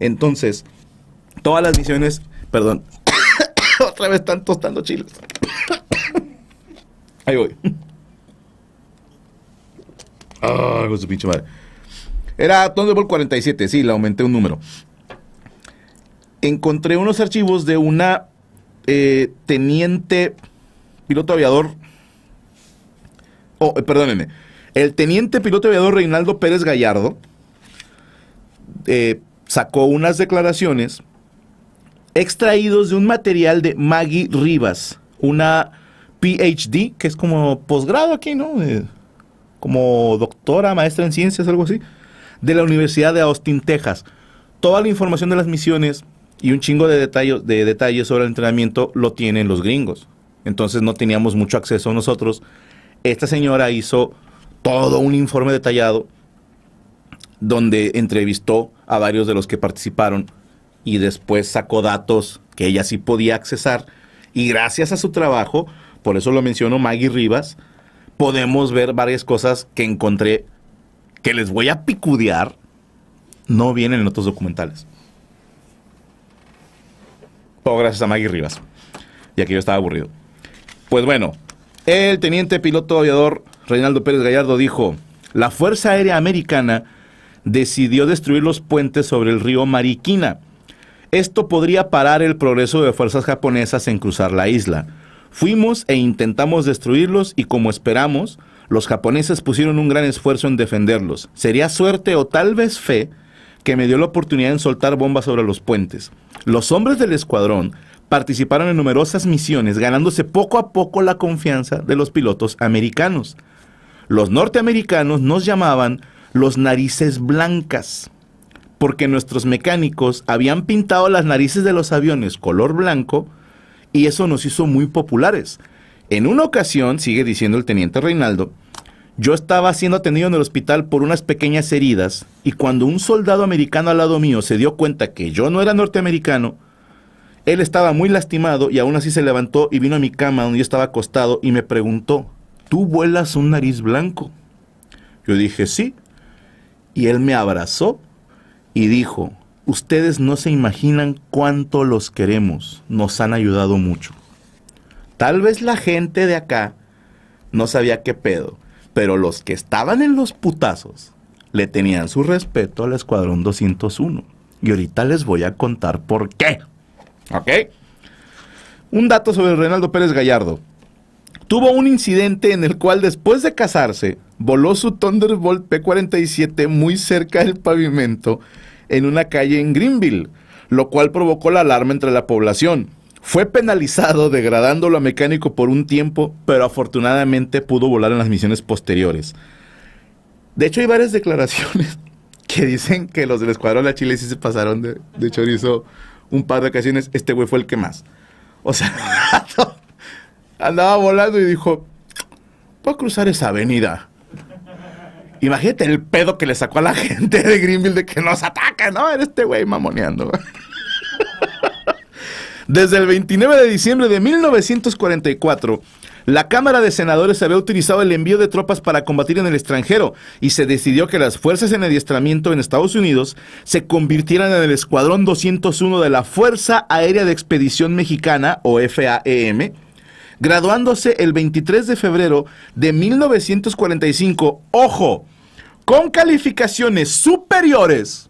Entonces, todas las misiones, perdón, otra vez están tostando chiles. Ahí voy. Ah, con su pinche madre. Era Thunderbolt 47, sí, le aumenté un número. Encontré unos archivos de una eh, teniente piloto aviador. Oh, eh, perdónenme el teniente piloto aviador Reinaldo Pérez Gallardo eh, sacó unas declaraciones extraídos de un material de Maggie Rivas, una PhD, que es como posgrado aquí, ¿no? Eh, como doctora, maestra en ciencias, algo así, de la Universidad de Austin, Texas. Toda la información de las misiones y un chingo de detalles, de detalles sobre el entrenamiento lo tienen los gringos. Entonces no teníamos mucho acceso nosotros. Esta señora hizo todo un informe detallado donde entrevistó a varios de los que participaron y después sacó datos que ella sí podía accesar. Y gracias a su trabajo, por eso lo menciono Maggie Rivas, podemos ver varias cosas que encontré que les voy a picudear, no vienen en otros documentales. Todo gracias a Maggie Rivas. Y que yo estaba aburrido. Pues bueno, el teniente piloto aviador Reinaldo Pérez Gallardo dijo, la Fuerza Aérea Americana decidió destruir los puentes sobre el río Mariquina. Esto podría parar el progreso de fuerzas japonesas en cruzar la isla. Fuimos e intentamos destruirlos y como esperamos, los japoneses pusieron un gran esfuerzo en defenderlos. Sería suerte o tal vez fe que me dio la oportunidad de soltar bombas sobre los puentes. Los hombres del escuadrón participaron en numerosas misiones, ganándose poco a poco la confianza de los pilotos americanos los norteamericanos nos llamaban los narices blancas, porque nuestros mecánicos habían pintado las narices de los aviones color blanco y eso nos hizo muy populares. En una ocasión, sigue diciendo el teniente Reinaldo, yo estaba siendo atendido en el hospital por unas pequeñas heridas y cuando un soldado americano al lado mío se dio cuenta que yo no era norteamericano, él estaba muy lastimado y aún así se levantó y vino a mi cama donde yo estaba acostado y me preguntó, tú vuelas un nariz blanco. Yo dije, sí. Y él me abrazó y dijo, ustedes no se imaginan cuánto los queremos, nos han ayudado mucho. Tal vez la gente de acá no sabía qué pedo, pero los que estaban en los putazos le tenían su respeto al Escuadrón 201. Y ahorita les voy a contar por qué. ¿Ok? Un dato sobre Reinaldo Pérez Gallardo tuvo un incidente en el cual después de casarse, voló su Thunderbolt P-47 muy cerca del pavimento en una calle en Greenville, lo cual provocó la alarma entre la población. Fue penalizado degradándolo a mecánico por un tiempo, pero afortunadamente pudo volar en las misiones posteriores. De hecho, hay varias declaraciones que dicen que los del Escuadrón de Chile sí se pasaron de, de chorizo un par de ocasiones. Este güey fue el que más. O sea, andaba volando y dijo, voy a cruzar esa avenida. Imagínate el pedo que le sacó a la gente de Greenville de que nos atacan, ¿no? Era este güey mamoneando. Desde el 29 de diciembre de 1944, la Cámara de Senadores había utilizado el envío de tropas para combatir en el extranjero y se decidió que las fuerzas en adiestramiento en Estados Unidos se convirtieran en el Escuadrón 201 de la Fuerza Aérea de Expedición Mexicana, o FAEM, graduándose el 23 de febrero de 1945, ojo, con calificaciones superiores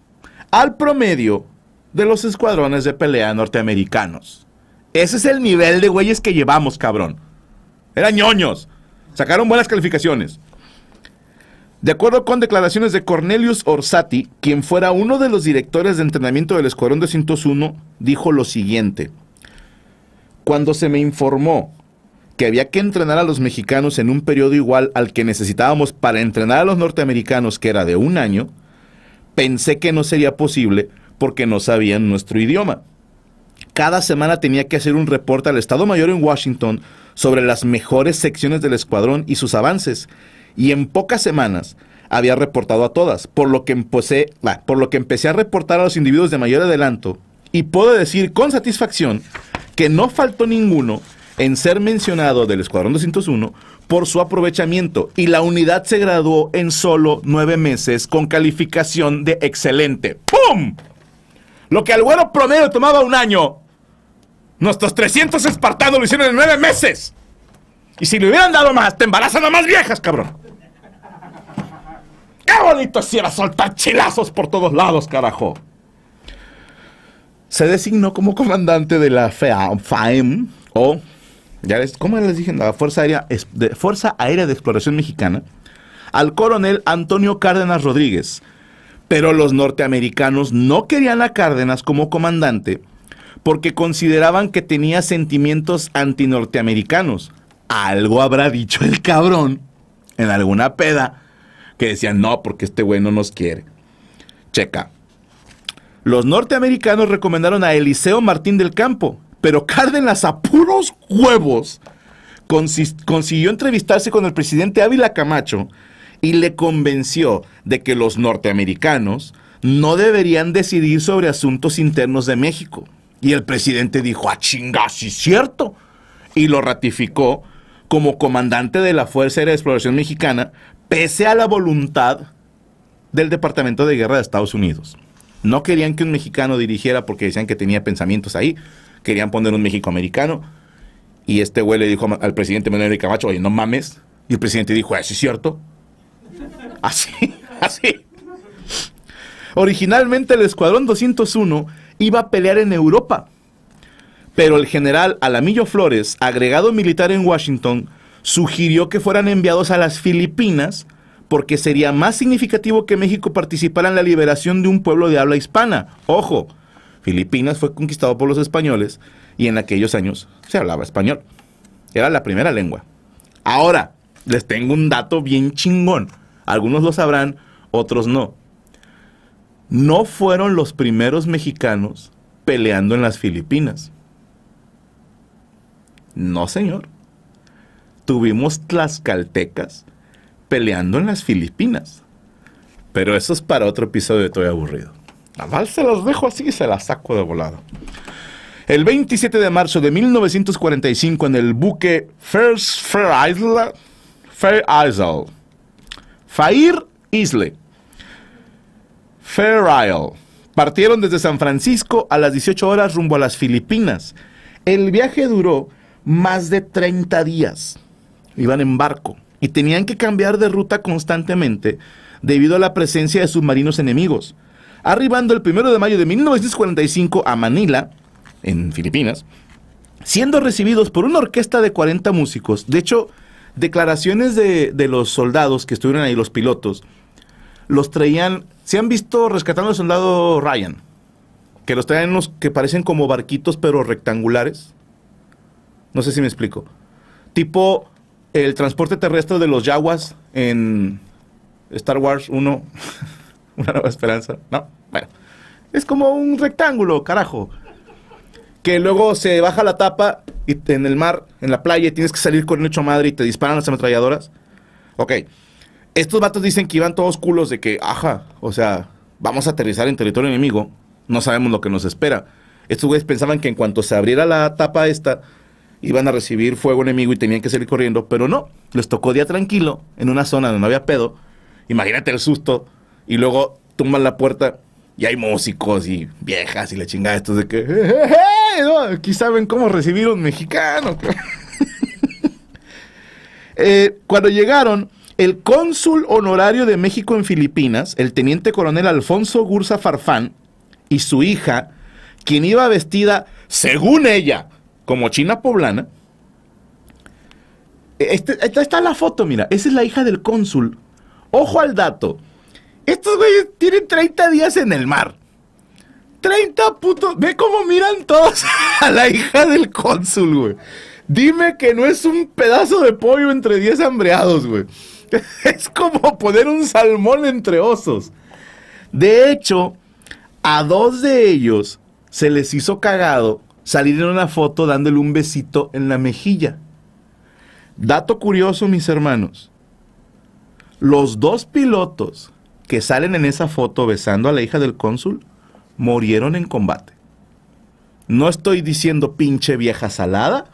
al promedio de los escuadrones de pelea norteamericanos. Ese es el nivel de güeyes que llevamos, cabrón. Eran ñoños. Sacaron buenas calificaciones. De acuerdo con declaraciones de Cornelius Orsati, quien fuera uno de los directores de entrenamiento del Escuadrón 201, dijo lo siguiente. Cuando se me informó que había que entrenar a los mexicanos en un periodo igual al que necesitábamos para entrenar a los norteamericanos, que era de un año, pensé que no sería posible porque no sabían nuestro idioma. Cada semana tenía que hacer un reporte al Estado Mayor en Washington sobre las mejores secciones del escuadrón y sus avances, y en pocas semanas había reportado a todas, por lo que empecé, por lo que empecé a reportar a los individuos de mayor adelanto, y puedo decir con satisfacción que no faltó ninguno en ser mencionado del Escuadrón 201 por su aprovechamiento y la unidad se graduó en solo nueve meses con calificación de excelente. ¡Pum! Lo que al güero promedio tomaba un año, nuestros 300 espartanos lo hicieron en nueve meses. Y si le hubieran dado más, te embarazan a más viejas, cabrón. ¡Qué bonito si era soltar chilazos por todos lados, carajo! Se designó como comandante de la FAEM, o ya les, ¿cómo les dije? La Fuerza Aérea, de, Fuerza Aérea de Exploración Mexicana, al coronel Antonio Cárdenas Rodríguez. Pero los norteamericanos no querían a Cárdenas como comandante porque consideraban que tenía sentimientos antinorteamericanos. Algo habrá dicho el cabrón en alguna peda que decían, no, porque este güey no nos quiere. Checa. Los norteamericanos recomendaron a Eliseo Martín del Campo, pero Cárdenas a puros huevos consiguió entrevistarse con el presidente Ávila Camacho y le convenció de que los norteamericanos no deberían decidir sobre asuntos internos de México. Y el presidente dijo, a ah, chinga, sí cierto. Y lo ratificó como comandante de la Fuerza Aérea de Exploración Mexicana, pese a la voluntad del Departamento de Guerra de Estados Unidos. No querían que un mexicano dirigiera porque decían que tenía pensamientos ahí, querían poner un México americano. Y este güey le dijo al presidente Manuel de Camacho, oye, no mames. Y el presidente dijo, así ah, es cierto. Así, así. Originalmente el Escuadrón 201 iba a pelear en Europa, pero el general Alamillo Flores, agregado militar en Washington, sugirió que fueran enviados a las Filipinas porque sería más significativo que México participara en la liberación de un pueblo de habla hispana. Ojo, Filipinas fue conquistado por los españoles y en aquellos años se hablaba español. Era la primera lengua. Ahora, les tengo un dato bien chingón. Algunos lo sabrán, otros no. No fueron los primeros mexicanos peleando en las Filipinas. No, señor. Tuvimos tlaxcaltecas peleando en las Filipinas. Pero eso es para otro episodio de todo Aburrido se las dejo así y se las saco de volada. El 27 de marzo de 1945 en el buque First Fair Isle, Fair Isle, Fair Isle, Fair Isle, partieron desde San Francisco a las 18 horas rumbo a las Filipinas. El viaje duró más de 30 días. Iban en barco y tenían que cambiar de ruta constantemente debido a la presencia de submarinos enemigos arribando el 1 de mayo de 1945 a Manila, en Filipinas, siendo recibidos por una orquesta de 40 músicos. De hecho, declaraciones de, los soldados que estuvieron ahí, los pilotos, los traían, se han visto rescatando al soldado Ryan, que los traían los que parecen como barquitos pero rectangulares. No sé si me explico. Tipo el transporte terrestre de los Yaguas en Star Wars 1. Una nueva esperanza. No, bueno. Es como un rectángulo, carajo. Que luego se baja la tapa y en el mar, en la playa, tienes que salir con el hecho madre y te disparan las ametralladoras. Ok. Estos vatos dicen que iban todos culos de que, ajá, o sea, vamos a aterrizar en territorio enemigo. No sabemos lo que nos espera. Estos güeyes pensaban que en cuanto se abriera la tapa esta, iban a recibir fuego enemigo y tenían que salir corriendo, pero no, les tocó día tranquilo, en una zona donde no había pedo. Imagínate el susto y luego tumban la puerta y hay músicos y viejas y la chingada. Estos de que, eh, eh, eh, aquí saben cómo recibir un mexicano. cuando llegaron, el cónsul honorario de México en Filipinas, el teniente coronel Alfonso Gurza Farfán, y su hija, quien iba vestida, según ella, como china poblana. Este, está la foto, mira. Esa es la hija del cónsul. Ojo al dato. Estos güeyes tienen 30 días en el mar. 30 putos. Ve cómo miran todos a la hija del cónsul, güey. Dime que no es un pedazo de pollo entre 10 hambreados, güey. Es como poner un salmón entre osos. De hecho, a dos de ellos se les hizo cagado salir en una foto dándole un besito en la mejilla. Dato curioso, mis hermanos. Los dos pilotos que salen en esa foto besando a la hija del cónsul murieron en combate. No estoy diciendo pinche vieja salada,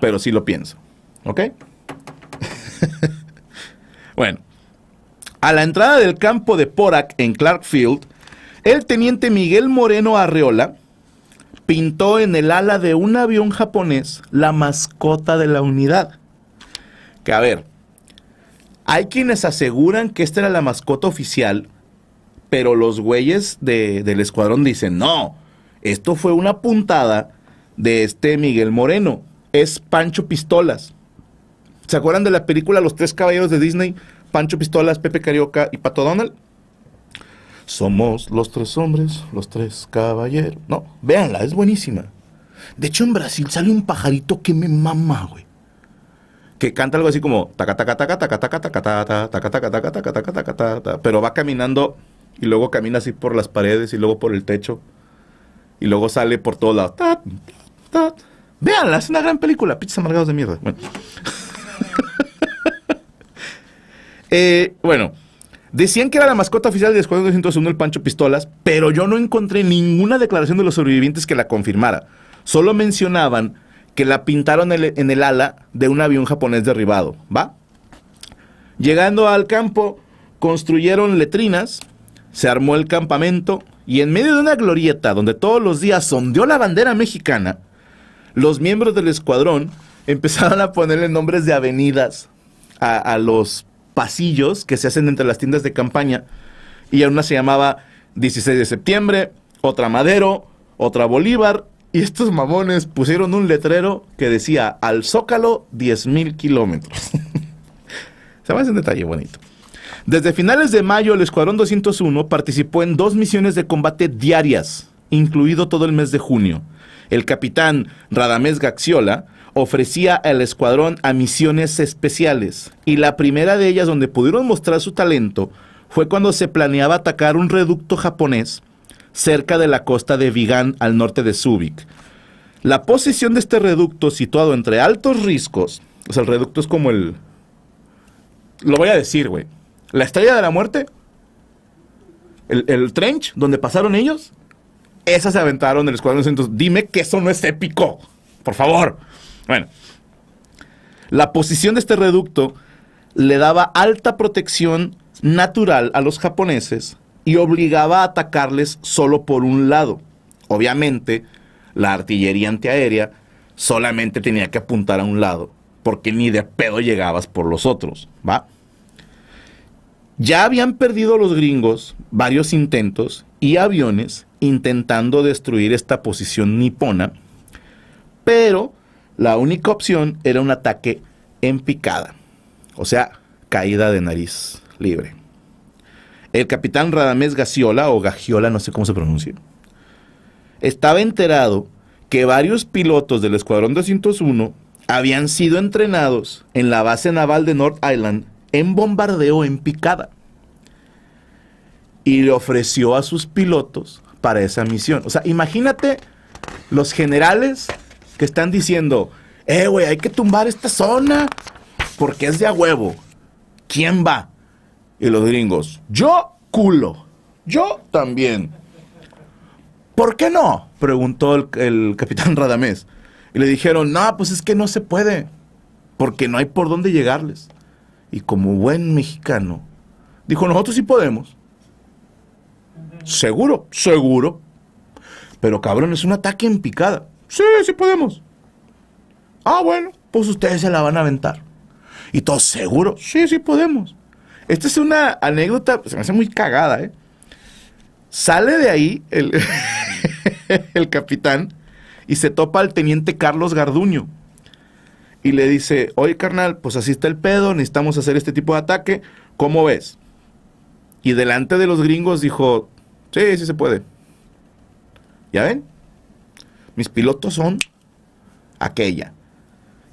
pero sí lo pienso. ¿Ok? bueno, a la entrada del campo de Porac en Clarkfield, el teniente Miguel Moreno Arreola pintó en el ala de un avión japonés la mascota de la unidad. Que a ver, hay quienes aseguran que esta era la mascota oficial, pero los güeyes del escuadrón dicen, no, esto fue una puntada de este Miguel Moreno, es Pancho Pistolas. ¿Se acuerdan de la película Los Tres Caballeros de Disney? Pancho Pistolas, Pepe Carioca y Pato Donald. Somos los tres hombres, los tres caballeros. No, véanla, es buenísima. De hecho, en Brasil sale un pajarito que me mama, güey que canta algo así como pero va caminando y luego camina así por las paredes y luego por el techo y luego sale por todos lados. Véanla, es una gran película, pinches amargados de mierda. Bueno. Decían que era la mascota oficial de Escuadrón 201 el Pancho Pistolas, pero yo no encontré ninguna declaración de los sobrevivientes que la confirmara. Solo mencionaban que la pintaron en el, ala de un avión japonés derribado, ¿va? Llegando al campo, construyeron letrinas, se armó el campamento y en medio de una glorieta donde todos los días sondeó la bandera mexicana, los miembros del escuadrón empezaron a ponerle nombres de avenidas a, a los pasillos que se hacen entre las tiendas de campaña y una se llamaba 16 de septiembre, otra Madero, otra Bolívar y estos mamones pusieron un letrero que decía al Zócalo 10.000 kilómetros. Se va a detalle bonito. Desde finales de mayo, el Escuadrón 201 participó en dos misiones de combate diarias, incluido todo el mes de junio. El capitán Radamés Gaxiola ofrecía al escuadrón a misiones especiales, y la primera de ellas donde pudieron mostrar su talento fue cuando se planeaba atacar un reducto japonés cerca de la costa de Vigan al norte de Zúbic. La posición de este reducto situado entre altos riscos, o sea, el reducto es como el... Lo voy a decir, güey. La estrella de la muerte, el, trench donde pasaron ellos, esas se aventaron del escuadrón 200. Dime que eso no es épico, por favor. Bueno, la posición de este reducto le daba alta protección natural a los japoneses y obligaba a atacarles solo por un lado. Obviamente, la artillería antiaérea solamente tenía que apuntar a un lado, porque ni de pedo llegabas por los otros, ¿va? Ya habían perdido los gringos varios intentos y aviones intentando destruir esta posición nipona, pero la única opción era un ataque en picada, o sea, caída de nariz libre. El capitán Radamés Gaciola, o Gagiola, no sé cómo se pronuncia, estaba enterado que varios pilotos del Escuadrón 201 habían sido entrenados en la base naval de North Island en bombardeo en picada. Y le ofreció a sus pilotos para esa misión. O sea, imagínate los generales que están diciendo, eh, güey, hay que tumbar esta zona porque es de a huevo. ¿Quién va? Y los gringos, yo culo, yo también. ¿Por qué no? Preguntó el, capitán Radamés. Y le dijeron, no, pues es que no se puede, porque no hay por dónde llegarles. Y como buen mexicano, dijo, nosotros sí podemos. Seguro, seguro. Pero cabrón, es un ataque en picada. Sí, sí podemos. Ah, bueno, pues ustedes se la van a aventar. Y todos, seguro, sí, sí podemos. Esta es una anécdota, pues, se me hace muy cagada, ¿eh? Sale de ahí el, el capitán y se topa al teniente Carlos Garduño. Y le dice, oye carnal, pues así está el pedo, necesitamos hacer este tipo de ataque, ¿cómo ves? Y delante de los gringos dijo, sí, sí se puede. ¿Ya ven? Mis pilotos son aquella.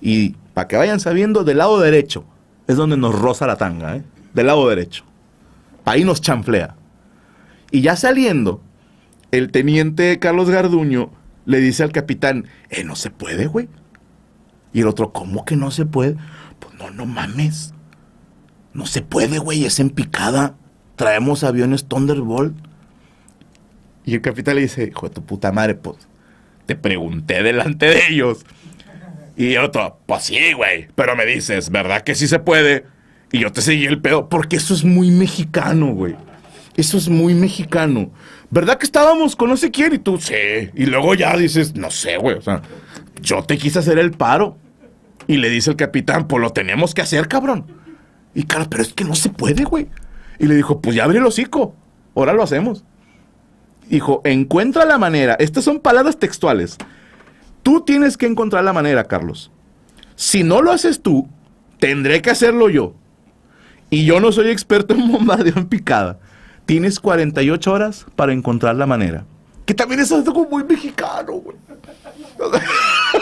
Y para que vayan sabiendo, del lado derecho es donde nos roza la tanga. ¿eh? del lado derecho. Ahí nos chanflea. Y ya saliendo, el teniente Carlos Garduño le dice al capitán, eh, no se puede, güey. Y el otro, ¿cómo que no se puede? Pues no, no mames. No se puede, güey, es en picada. Traemos aviones Thunderbolt. Y el capitán le dice, hijo de tu puta madre, pues te pregunté delante de ellos. Y el otro, pues sí, güey, pero me dices, ¿verdad que sí se puede? Y yo te seguí el pedo, porque eso es muy mexicano, güey. Eso es muy mexicano. ¿Verdad que estábamos con no sé quién? Y tú, sí. Y luego ya dices, no sé, güey. O sea, yo te quise hacer el paro. Y le dice el capitán, pues lo tenemos que hacer, cabrón. Y claro, pero es que no se puede, güey. Y le dijo, pues ya abre el hocico. Ahora lo hacemos. Dijo, encuentra la manera. Estas son palabras textuales. Tú tienes que encontrar la manera, Carlos. Si no lo haces tú, tendré que hacerlo yo. Y yo no soy experto en bombardeo en picada. Tienes 48 horas para encontrar la manera. Que también es algo muy mexicano, güey.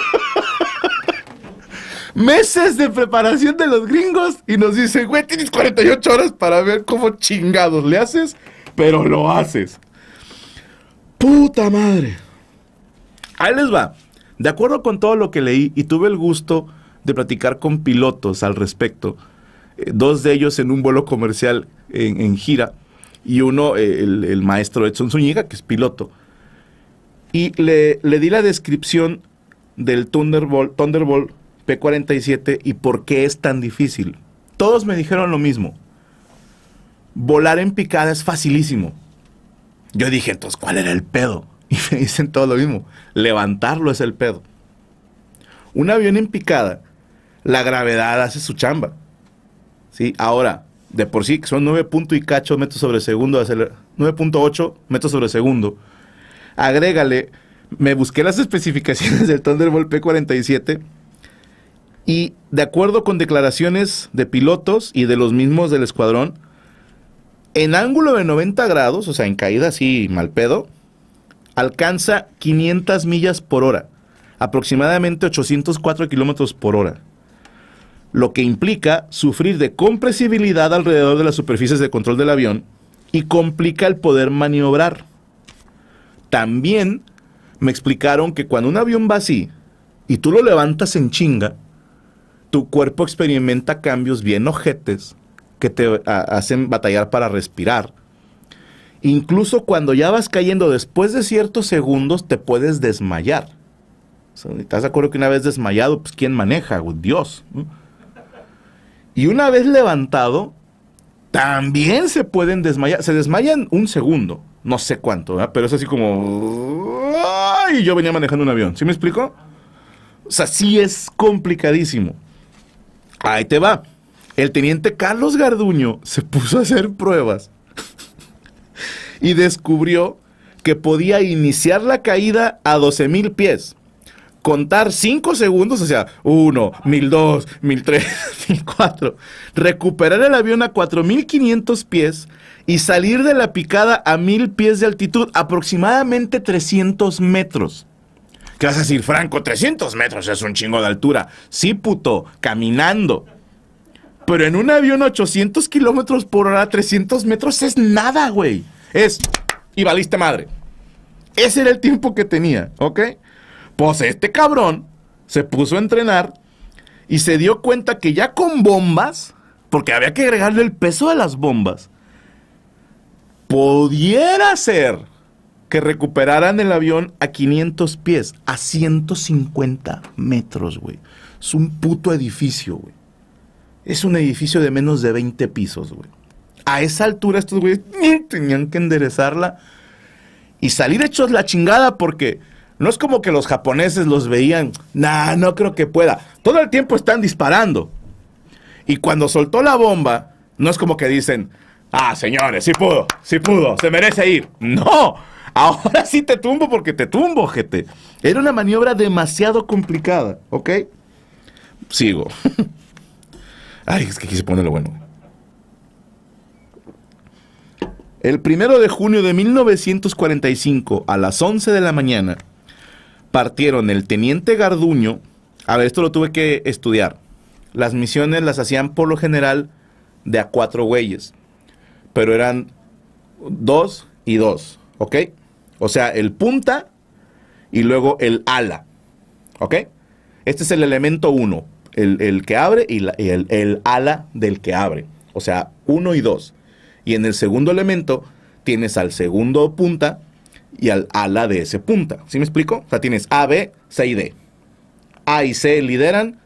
Meses de preparación de los gringos y nos dicen, güey, tienes 48 horas para ver cómo chingados le haces, pero lo haces. Puta madre. Ahí les va. De acuerdo con todo lo que leí y tuve el gusto de platicar con pilotos al respecto, dos de ellos en un vuelo comercial en, gira, y uno, eh, el, maestro Edson Zúñiga, que es piloto. Y le, di la descripción del Thunderbolt, Thunderbolt P-47 y por qué es tan difícil. Todos me dijeron lo mismo. Volar en picada es facilísimo. Yo dije, entonces, ¿cuál era el pedo? Y me dicen todo lo mismo. Levantarlo es el pedo. Un avión en picada, la gravedad hace su chamba. ¿sí? Ahora, de por sí, que son 9 y cacho metros sobre segundo, 9.8 metros sobre segundo. Agrégale, me busqué las especificaciones del Thunderbolt P47 y de acuerdo con declaraciones de pilotos y de los mismos del escuadrón, en ángulo de 90 grados, o sea, en caída así mal pedo, alcanza 500 millas por hora, aproximadamente 804 kilómetros por hora lo que implica sufrir de compresibilidad alrededor de las superficies de control del avión y complica el poder maniobrar. También me explicaron que cuando un avión va así y tú lo levantas en chinga, tu cuerpo experimenta cambios bien ojetes que te hacen batallar para respirar. Incluso cuando ya vas cayendo después de ciertos segundos te puedes desmayar. ¿Estás de acuerdo que una vez desmayado, pues quién maneja? Dios. Y una vez levantado, también se pueden desmayar. Se desmayan un segundo, no sé cuánto, pero es así como... y Yo venía manejando un avión. ¿Sí me explico? O sea, sí es complicadísimo. Ahí te va. El teniente Carlos Garduño se puso a hacer pruebas y descubrió que podía iniciar la caída a mil pies contar 5 segundos, o sea, 1, 1002, 1003, 1004, recuperar el avión a 4500 pies y salir de la picada a 1000 pies de altitud, aproximadamente 300 metros. ¿Qué vas a decir, Franco? 300 metros es un chingo de altura. Sí, puto, caminando. Pero en un avión a 800 kilómetros por hora, 300 metros es nada, güey. Es. Y madre. Ese era el tiempo que tenía, ¿ok? Pues este cabrón se puso a entrenar y se dio cuenta que ya con bombas, porque había que agregarle el peso de las bombas, pudiera ser que recuperaran el avión a 500 pies, a 150 metros, güey. Es un puto edificio, güey. Es un edificio de menos de 20 pisos, güey. A esa altura estos güeyes tenían que enderezarla y salir hechos la chingada porque no es como que los japoneses los veían, nah, no creo que pueda. Todo el tiempo están disparando. Y cuando soltó la bomba, no es como que dicen, ah, señores, sí pudo, sí pudo, se merece ir. No, ahora sí te tumbo porque te tumbo, gente. Era una maniobra demasiado complicada, ¿ok? Sigo. Ay, es que aquí se pone lo bueno. El primero de junio de 1945, a las 11 de la mañana, partieron el teniente Garduño. A ver, esto lo tuve que estudiar. Las misiones las hacían por lo general de a cuatro güeyes, pero eran dos y dos, ¿ok? O sea, el punta y luego el ala, ¿ok? Este es el elemento uno, el, que abre y, el, el ala del que abre, o sea, uno y dos. Y en el segundo elemento tienes al segundo punta y al ala de ese punta. ¿Sí me explico? O sea, tienes A, B, C y D. A y C lideran,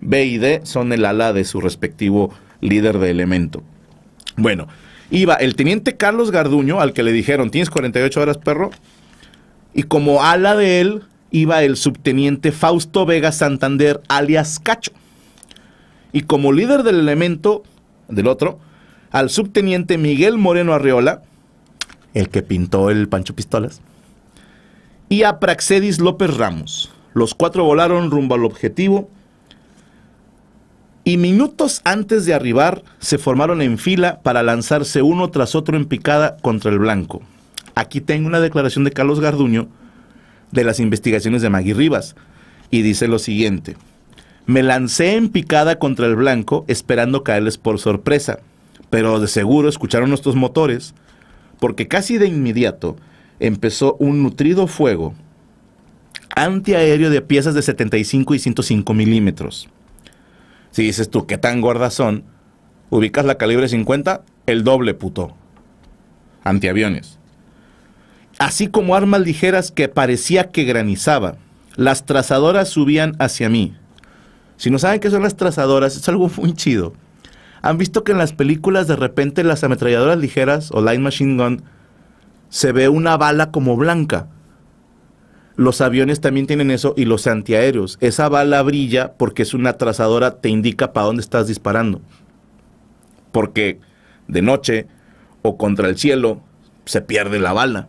B y D son el ala de su respectivo líder de elemento. Bueno, iba el teniente Carlos Garduño, al que le dijeron, tienes 48 horas, perro, y como ala de él iba el subteniente Fausto Vega Santander, alias Cacho. Y como líder del elemento del otro, al subteniente Miguel Moreno Arriola, el que pintó el Pancho Pistolas, y a Praxedis López Ramos. Los cuatro volaron rumbo al objetivo y minutos antes de arribar se formaron en fila para lanzarse uno tras otro en picada contra el blanco. Aquí tengo una declaración de Carlos Garduño de las investigaciones de Magui Rivas y dice lo siguiente. Me lancé en picada contra el blanco esperando caerles por sorpresa, pero de seguro escucharon nuestros motores, porque casi de inmediato empezó un nutrido fuego antiaéreo de piezas de 75 y 105 milímetros. Si dices tú, ¿qué tan gordas son? Ubicas la calibre 50, el doble, puto. Antiaviones. Así como armas ligeras que parecía que granizaba, las trazadoras subían hacia mí. Si no saben qué son las trazadoras, es algo muy chido. ¿Han visto que en las películas de repente las ametralladoras ligeras o light machine gun se ve una bala como blanca? Los aviones también tienen eso y los antiaéreos. Esa bala brilla porque es una trazadora, te indica para dónde estás disparando. Porque de noche o contra el cielo se pierde la bala.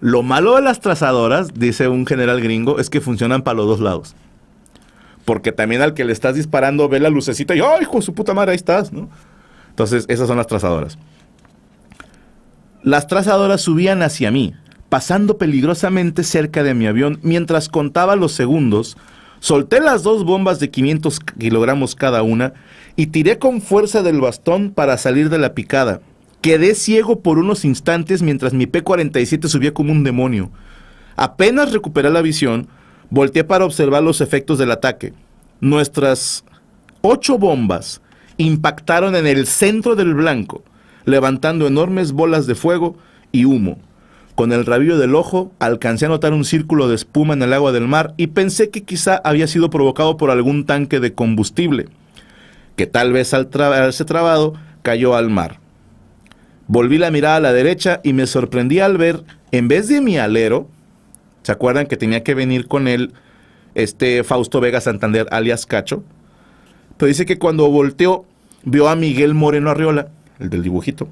Lo malo de las trazadoras, dice un general gringo, es que funcionan para los dos lados porque también al que le estás disparando ve la lucecita y ¡ay, hijo su puta madre, ahí estás! ¿no? Entonces, esas son las trazadoras. Las trazadoras subían hacia mí, pasando peligrosamente cerca de mi avión mientras contaba los segundos. Solté las dos bombas de 500 kilogramos cada una y tiré con fuerza del bastón para salir de la picada. Quedé ciego por unos instantes mientras mi P-47 subía como un demonio. Apenas recuperé la visión, volteé para observar los efectos del ataque. Nuestras ocho bombas impactaron en el centro del blanco, levantando enormes bolas de fuego y humo. Con el rabillo del ojo alcancé a notar un círculo de espuma en el agua del mar y pensé que quizá había sido provocado por algún tanque de combustible, que tal vez al haberse trabado cayó al mar. Volví la mirada a la derecha y me sorprendí al ver, en vez de mi alero, ¿Se acuerdan que tenía que venir con él este Fausto Vega Santander, alias Cacho? Pero dice que cuando volteó, vio a Miguel Moreno Arriola, el del dibujito,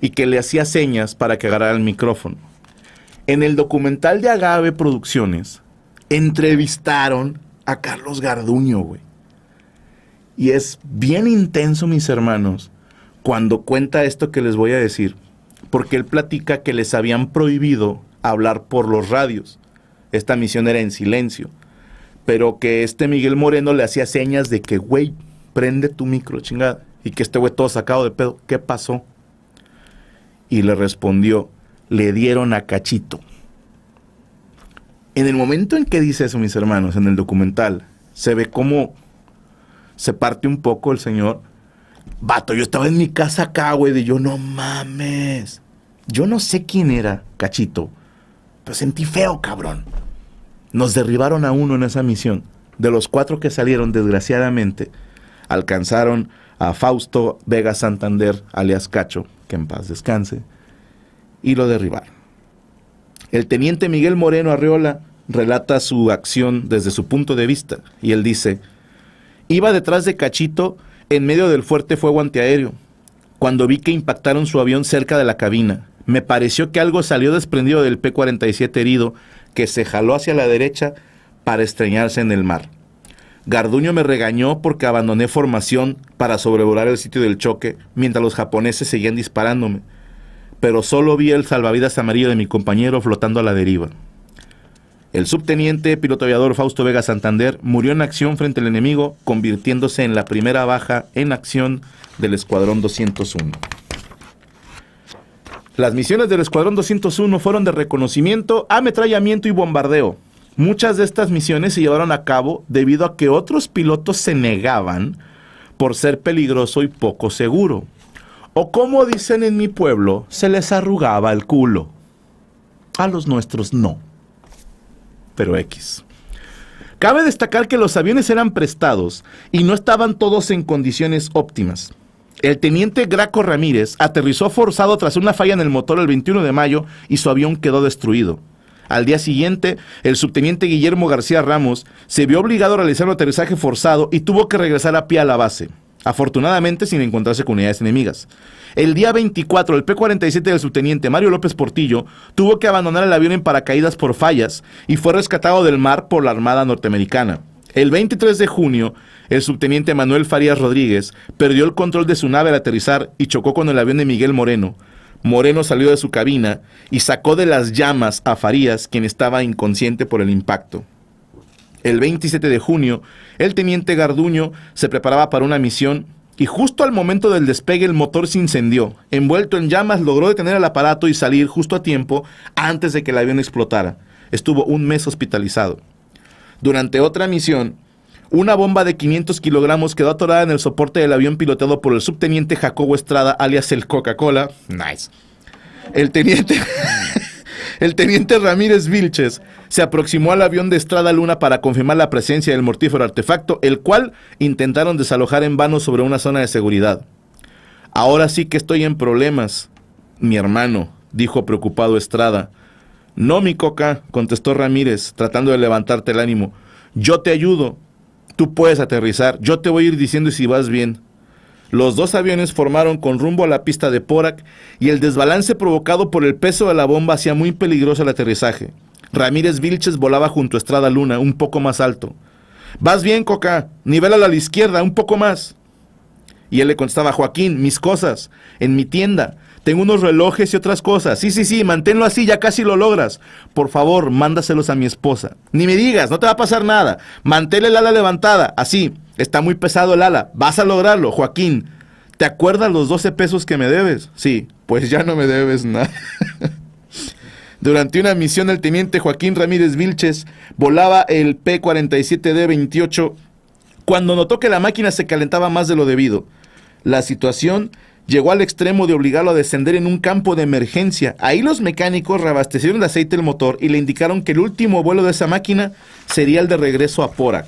y que le hacía señas para que agarrara el micrófono. En el documental de Agave Producciones, entrevistaron a Carlos Garduño, güey. Y es bien intenso, mis hermanos, cuando cuenta esto que les voy a decir, porque él platica que les habían prohibido hablar por los radios. Esta misión era en silencio. Pero que este Miguel Moreno le hacía señas de que, güey, prende tu micro, chingada. Y que este güey todo sacado de pedo, ¿qué pasó? Y le respondió, le dieron a cachito. En el momento en que dice eso, mis hermanos, en el documental, se ve cómo se parte un poco el señor. Vato, yo estaba en mi casa acá, güey, de yo, no mames. Yo no sé quién era Cachito, pues sentí feo, cabrón. Nos derribaron a uno en esa misión. De los cuatro que salieron, desgraciadamente, alcanzaron a Fausto Vega Santander, alias Cacho, que en paz descanse, y lo derribaron. El teniente Miguel Moreno Arriola relata su acción desde su punto de vista, y él dice, iba detrás de Cachito en medio del fuerte fuego antiaéreo, cuando vi que impactaron su avión cerca de la cabina. Me pareció que algo salió desprendido del P-47 herido, que se jaló hacia la derecha para estreñarse en el mar. Garduño me regañó porque abandoné formación para sobrevolar el sitio del choque mientras los japoneses seguían disparándome, pero solo vi el salvavidas amarillo de mi compañero flotando a la deriva. El subteniente piloto aviador Fausto Vega Santander murió en acción frente al enemigo, convirtiéndose en la primera baja en acción del Escuadrón 201. Las misiones del Escuadrón 201 fueron de reconocimiento, ametrallamiento y bombardeo. Muchas de estas misiones se llevaron a cabo debido a que otros pilotos se negaban por ser peligroso y poco seguro. O como dicen en mi pueblo, se les arrugaba el culo. A los nuestros no. Pero X. Cabe destacar que los aviones eran prestados y no estaban todos en condiciones óptimas. El teniente Graco Ramírez aterrizó forzado tras una falla en el motor el 21 de mayo y su avión quedó destruido. Al día siguiente, el subteniente Guillermo García Ramos se vio obligado a realizar un aterrizaje forzado y tuvo que regresar a pie a la base, afortunadamente sin encontrarse con unidades enemigas. El día 24, el P-47 del subteniente Mario López Portillo tuvo que abandonar el avión en paracaídas por fallas y fue rescatado del mar por la Armada norteamericana. El 23 de junio, el subteniente Manuel Farías Rodríguez perdió el control de su nave al aterrizar y chocó con el avión de Miguel Moreno. Moreno salió de su cabina y sacó de las llamas a Farías, quien estaba inconsciente por el impacto. El 27 de junio, el teniente Garduño se preparaba para una misión y justo al momento del despegue el motor se incendió. Envuelto en llamas, logró detener el aparato y salir justo a tiempo antes de que el avión explotara. Estuvo un mes hospitalizado. Durante otra misión, una bomba de 500 kilogramos quedó atorada en el soporte del avión pilotado por el subteniente Jacobo Estrada, alias el Coca-Cola. Nice. El teniente... Ramírez Vilches se aproximó al avión de Estrada Luna para confirmar la presencia del mortífero artefacto, el cual intentaron desalojar en vano sobre una zona de seguridad. Ahora sí que estoy en problemas, mi hermano, dijo preocupado Estrada. No, mi coca, contestó Ramírez, tratando de levantarte el ánimo. Yo te ayudo, Tú puedes aterrizar, yo te voy a ir diciendo si vas bien. Los dos aviones formaron con rumbo a la pista de Porak y el desbalance provocado por el peso de la bomba hacía muy peligroso el aterrizaje. Ramírez Vilches volaba junto a Estrada Luna, un poco más alto. Vas bien, Coca, Nivel a la izquierda, un poco más. Y él le contestaba, Joaquín, mis cosas, en mi tienda. Tengo unos relojes y otras cosas. Sí, sí, sí, manténlo así, ya casi lo logras. Por favor, mándaselos a mi esposa. Ni me digas, no te va a pasar nada. Mantén el ala levantada, así. Está muy pesado el ala. Vas a lograrlo, Joaquín. ¿Te acuerdas los 12 pesos que me debes? Sí, pues ya no me debes nada. Durante una misión, el teniente Joaquín Ramírez Vilches volaba el P-47D-28 cuando notó que la máquina se calentaba más de lo debido. La situación llegó al extremo de obligarlo a descender en un campo de emergencia. Ahí los mecánicos reabastecieron el aceite del motor y le indicaron que el último vuelo de esa máquina sería el de regreso a Porac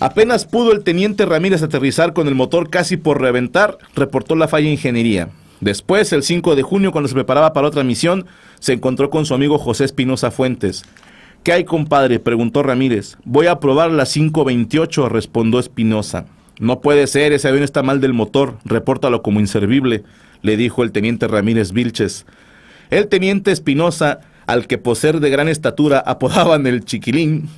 Apenas pudo el teniente Ramírez aterrizar con el motor casi por reventar, reportó la falla de ingeniería. Después, el 5 de junio, cuando se preparaba para otra misión, se encontró con su amigo José Espinosa Fuentes. ¿Qué hay, compadre? preguntó Ramírez. Voy a probar la 528, respondió Espinosa. No puede ser, ese avión está mal del motor, repórtalo como inservible, le dijo el teniente Ramírez Vilches. El teniente Espinosa, al que por ser de gran estatura apodaban el chiquilín,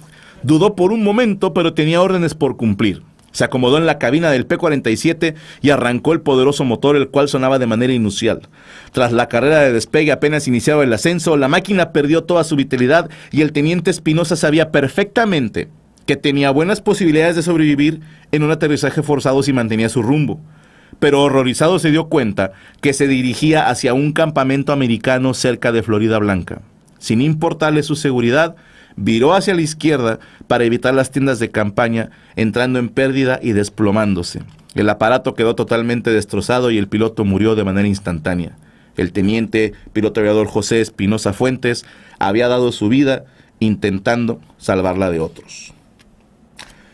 dudó por un momento, pero tenía órdenes por cumplir. Se acomodó en la cabina del P-47 y arrancó el poderoso motor, el cual sonaba de manera inusual. Tras la carrera de despegue apenas iniciaba el ascenso, la máquina perdió toda su vitalidad y el teniente Espinosa sabía perfectamente que tenía buenas posibilidades de sobrevivir en un aterrizaje forzado si mantenía su rumbo. Pero horrorizado se dio cuenta que se dirigía hacia un campamento americano cerca de Florida Blanca. Sin importarle su seguridad, viró hacia la izquierda para evitar las tiendas de campaña, entrando en pérdida y desplomándose. El aparato quedó totalmente destrozado y el piloto murió de manera instantánea. El teniente piloto aviador José Espinosa Fuentes había dado su vida intentando salvarla de otros.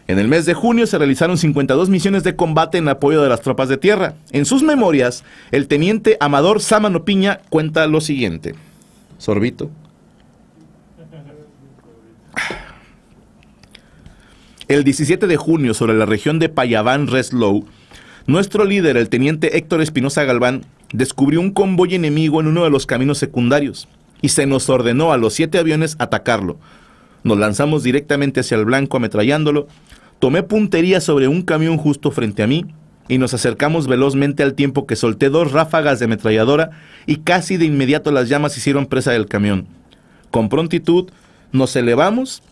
En el mes de junio se realizaron 52 misiones de combate en apoyo de las tropas de tierra. En sus memorias, el teniente Amador Sámano Piña cuenta lo siguiente. Sorbito. El 17 de junio, sobre la región de Payaván Reslow, nuestro líder, el teniente Héctor Espinosa Galván, descubrió un convoy enemigo en uno de los caminos secundarios y se nos ordenó a los siete aviones atacarlo. Nos lanzamos directamente hacia el blanco ametrallándolo. Tomé puntería sobre un camión justo frente a mí y nos acercamos velozmente al tiempo que solté dos ráfagas de ametralladora y casi de inmediato las llamas hicieron presa del camión. Con prontitud nos elevamos,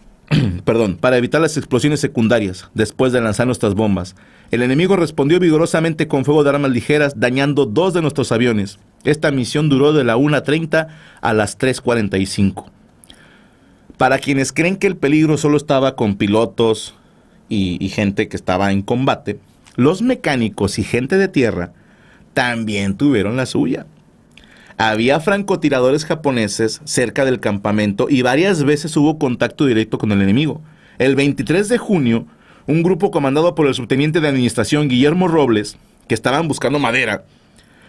perdón, para evitar las explosiones secundarias después de lanzar nuestras bombas. El enemigo respondió vigorosamente con fuego de armas ligeras, dañando dos de nuestros aviones. Esta misión duró de la 1.30 a las 3.45. Para quienes creen que el peligro solo estaba con pilotos y, gente que estaba en combate, los mecánicos y gente de tierra también tuvieron la suya. Había francotiradores japoneses cerca del campamento y varias veces hubo contacto directo con el enemigo. El 23 de junio, un grupo comandado por el subteniente de administración Guillermo Robles, que estaban buscando madera,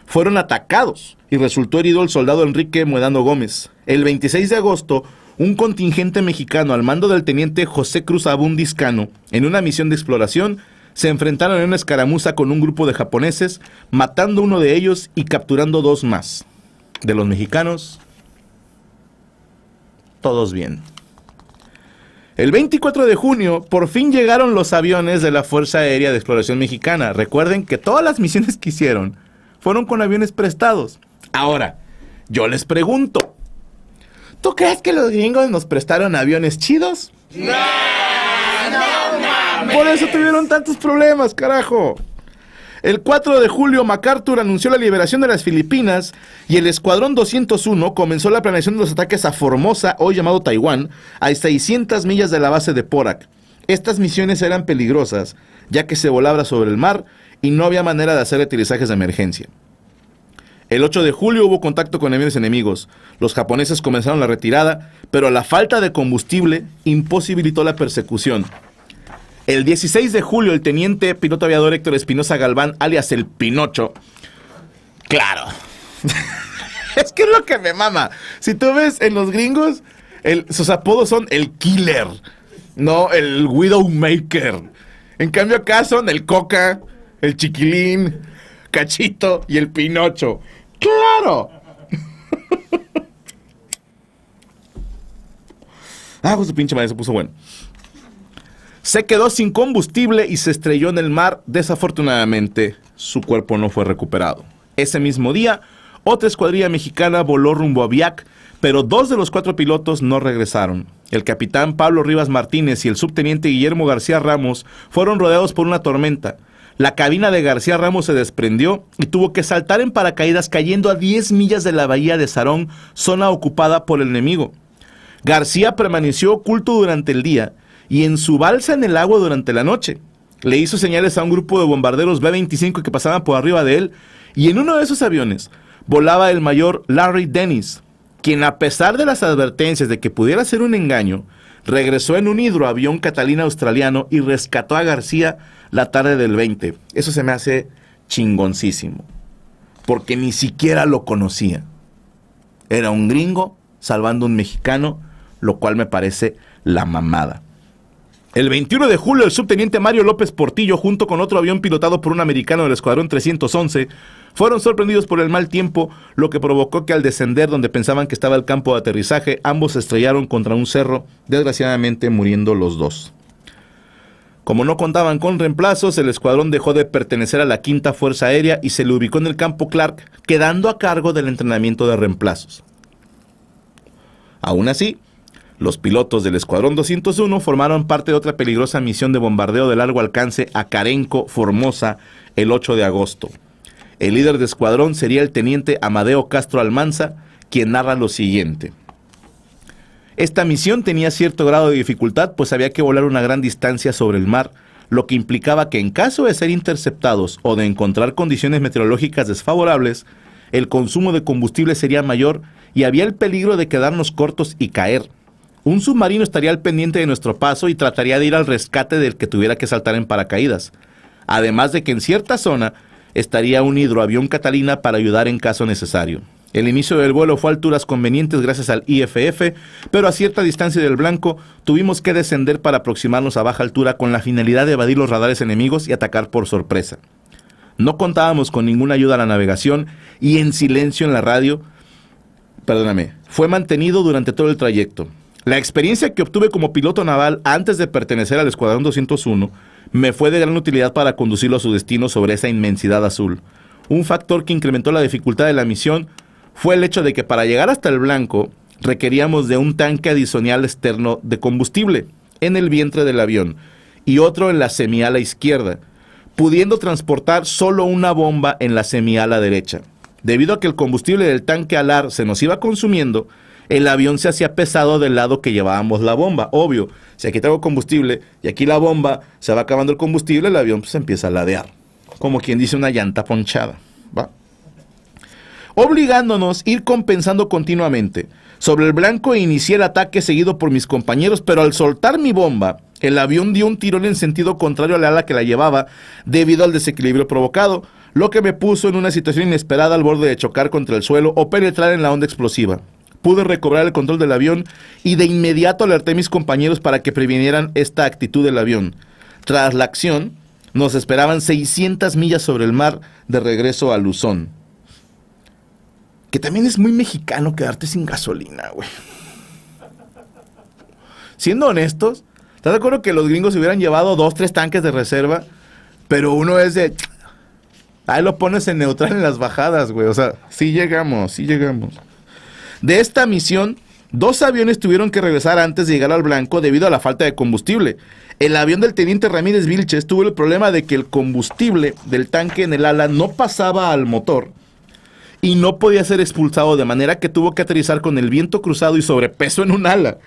fueron atacados y resultó herido el soldado Enrique Muedano Gómez. El 26 de agosto, un contingente mexicano al mando del teniente José Cruz Abundiscano, en una misión de exploración, se enfrentaron en una escaramuza con un grupo de japoneses, matando uno de ellos y capturando dos más. De los mexicanos, todos bien. El 24 de junio, por fin llegaron los aviones de la Fuerza Aérea de Exploración Mexicana. Recuerden que todas las misiones que hicieron fueron con aviones prestados. Ahora, yo les pregunto, ¿Tú crees que los gringos nos prestaron aviones chidos? ¡No! ¡No mames! Por eso tuvieron tantos problemas, carajo. El 4 de julio, MacArthur anunció la liberación de las Filipinas y el Escuadrón 201 comenzó la planeación de los ataques a Formosa, hoy llamado Taiwán, a 600 millas de la base de Porac. Estas misiones eran peligrosas, ya que se volaba sobre el mar y no había manera de hacer aterrizajes de emergencia. El 8 de julio hubo contacto con aviones enemigos. Los japoneses comenzaron la retirada, pero la falta de combustible imposibilitó la persecución. El 16 de julio, el teniente piloto aviador Héctor Espinosa Galván, alias el Pinocho. Claro. es que es lo que me mama. Si tú ves en los gringos, sus apodos son el Killer, no el Widowmaker. En cambio, acá son el Coca, el Chiquilín, Cachito y el Pinocho. ¡Claro! ah, su pues, pinche madre se puso bueno. Se quedó sin combustible y se estrelló en el mar. Desafortunadamente, su cuerpo no fue recuperado. Ese mismo día, otra escuadrilla mexicana voló rumbo a Viac, pero dos de los cuatro pilotos no regresaron. El capitán Pablo Rivas Martínez y el subteniente Guillermo García Ramos fueron rodeados por una tormenta. La cabina de García Ramos se desprendió y tuvo que saltar en paracaídas cayendo a 10 millas de la bahía de Sarón, zona ocupada por el enemigo. García permaneció oculto durante el día y en su balsa en el agua durante la noche. Le hizo señales a un grupo de bombarderos B-25 que pasaban por arriba de él y en uno de esos aviones volaba el mayor Larry Dennis, quien a pesar de las advertencias de que pudiera ser un engaño, Regresó en un hidroavión Catalina australiano y rescató a García la tarde del 20. Eso se me hace chingoncísimo, porque ni siquiera lo conocía. Era un gringo salvando a un mexicano, lo cual me parece la mamada. El 21 de julio, el subteniente Mario López Portillo, junto con otro avión pilotado por un americano del Escuadrón 311, fueron sorprendidos por el mal tiempo, lo que provocó que al descender donde pensaban que estaba el campo de aterrizaje, ambos se estrellaron contra un cerro, desgraciadamente muriendo los dos. Como no contaban con reemplazos, el escuadrón dejó de pertenecer a la Quinta Fuerza Aérea y se le ubicó en el campo Clark, quedando a cargo del entrenamiento de reemplazos. Aún así, los pilotos del Escuadrón 201 formaron parte de otra peligrosa misión de bombardeo de largo alcance a Carenco, Formosa, el 8 de agosto. El líder de escuadrón sería el teniente Amadeo Castro Almanza, quien narra lo siguiente. Esta misión tenía cierto grado de dificultad, pues había que volar una gran distancia sobre el mar, lo que implicaba que en caso de ser interceptados o de encontrar condiciones meteorológicas desfavorables, el consumo de combustible sería mayor y había el peligro de quedarnos cortos y caer. Un submarino estaría al pendiente de nuestro paso y trataría de ir al rescate del que tuviera que saltar en paracaídas. Además de que en cierta zona estaría un hidroavión Catalina para ayudar en caso necesario. El inicio del vuelo fue a alturas convenientes gracias al IFF, pero a cierta distancia del blanco tuvimos que descender para aproximarnos a baja altura con la finalidad de evadir los radares enemigos y atacar por sorpresa. No contábamos con ninguna ayuda a la navegación y en silencio en la radio, perdóname, fue mantenido durante todo el trayecto. La experiencia que obtuve como piloto naval antes de pertenecer al Escuadrón 201 me fue de gran utilidad para conducirlo a su destino sobre esa inmensidad azul. Un factor que incrementó la dificultad de la misión fue el hecho de que para llegar hasta el blanco requeríamos de un tanque adicional externo de combustible en el vientre del avión y otro en la semiala izquierda, pudiendo transportar solo una bomba en la semiala derecha. Debido a que el combustible del tanque alar se nos iba consumiendo, el avión se hacía pesado del lado que llevábamos la bomba. Obvio, si aquí traigo combustible y aquí la bomba se va acabando el combustible, el avión se pues, empieza a ladear. Como quien dice una llanta ponchada. ¿va? Obligándonos a ir compensando continuamente. Sobre el blanco inicié el ataque seguido por mis compañeros, pero al soltar mi bomba, el avión dio un tirón en sentido contrario a la ala que la llevaba debido al desequilibrio provocado, lo que me puso en una situación inesperada al borde de chocar contra el suelo o penetrar en la onda explosiva pude recobrar el control del avión y de inmediato alerté a mis compañeros para que previnieran esta actitud del avión. Tras la acción, nos esperaban 600 millas sobre el mar de regreso a Luzón. Que también es muy mexicano quedarte sin gasolina, güey. Siendo honestos, ¿estás de acuerdo que los gringos se hubieran llevado dos, tres tanques de reserva? Pero uno es de... Ahí lo pones en neutral en las bajadas, güey. O sea, sí llegamos, sí llegamos. De esta misión, dos aviones tuvieron que regresar antes de llegar al blanco debido a la falta de combustible. El avión del teniente Ramírez Vilches tuvo el problema de que el combustible del tanque en el ala no pasaba al motor y no podía ser expulsado, de manera que tuvo que aterrizar con el viento cruzado y sobrepeso en un ala.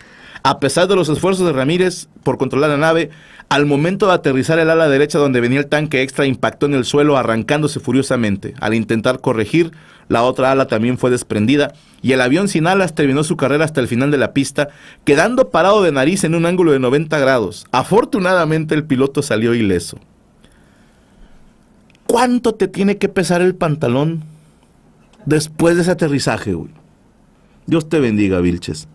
A pesar de los esfuerzos de Ramírez por controlar la nave, al momento de aterrizar el ala derecha donde venía el tanque extra impactó en el suelo arrancándose furiosamente. Al intentar corregir, la otra ala también fue desprendida y el avión sin alas terminó su carrera hasta el final de la pista, quedando parado de nariz en un ángulo de 90 grados. Afortunadamente el piloto salió ileso. ¿Cuánto te tiene que pesar el pantalón después de ese aterrizaje, güey? Dios te bendiga, Vilches.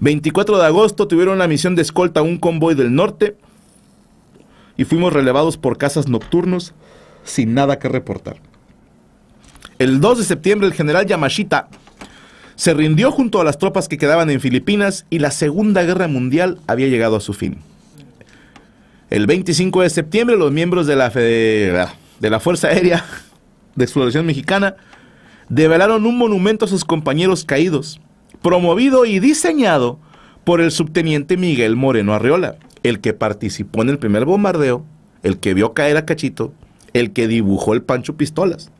24 de agosto tuvieron la misión de escolta a un convoy del norte y fuimos relevados por casas nocturnos sin nada que reportar. El 2 de septiembre el general Yamashita se rindió junto a las tropas que quedaban en Filipinas y la Segunda Guerra Mundial había llegado a su fin. El 25 de septiembre los miembros de la, de la Fuerza Aérea de Exploración Mexicana develaron un monumento a sus compañeros caídos promovido y diseñado por el subteniente Miguel Moreno Arriola, el que participó en el primer bombardeo, el que vio caer a Cachito, el que dibujó el Pancho Pistolas.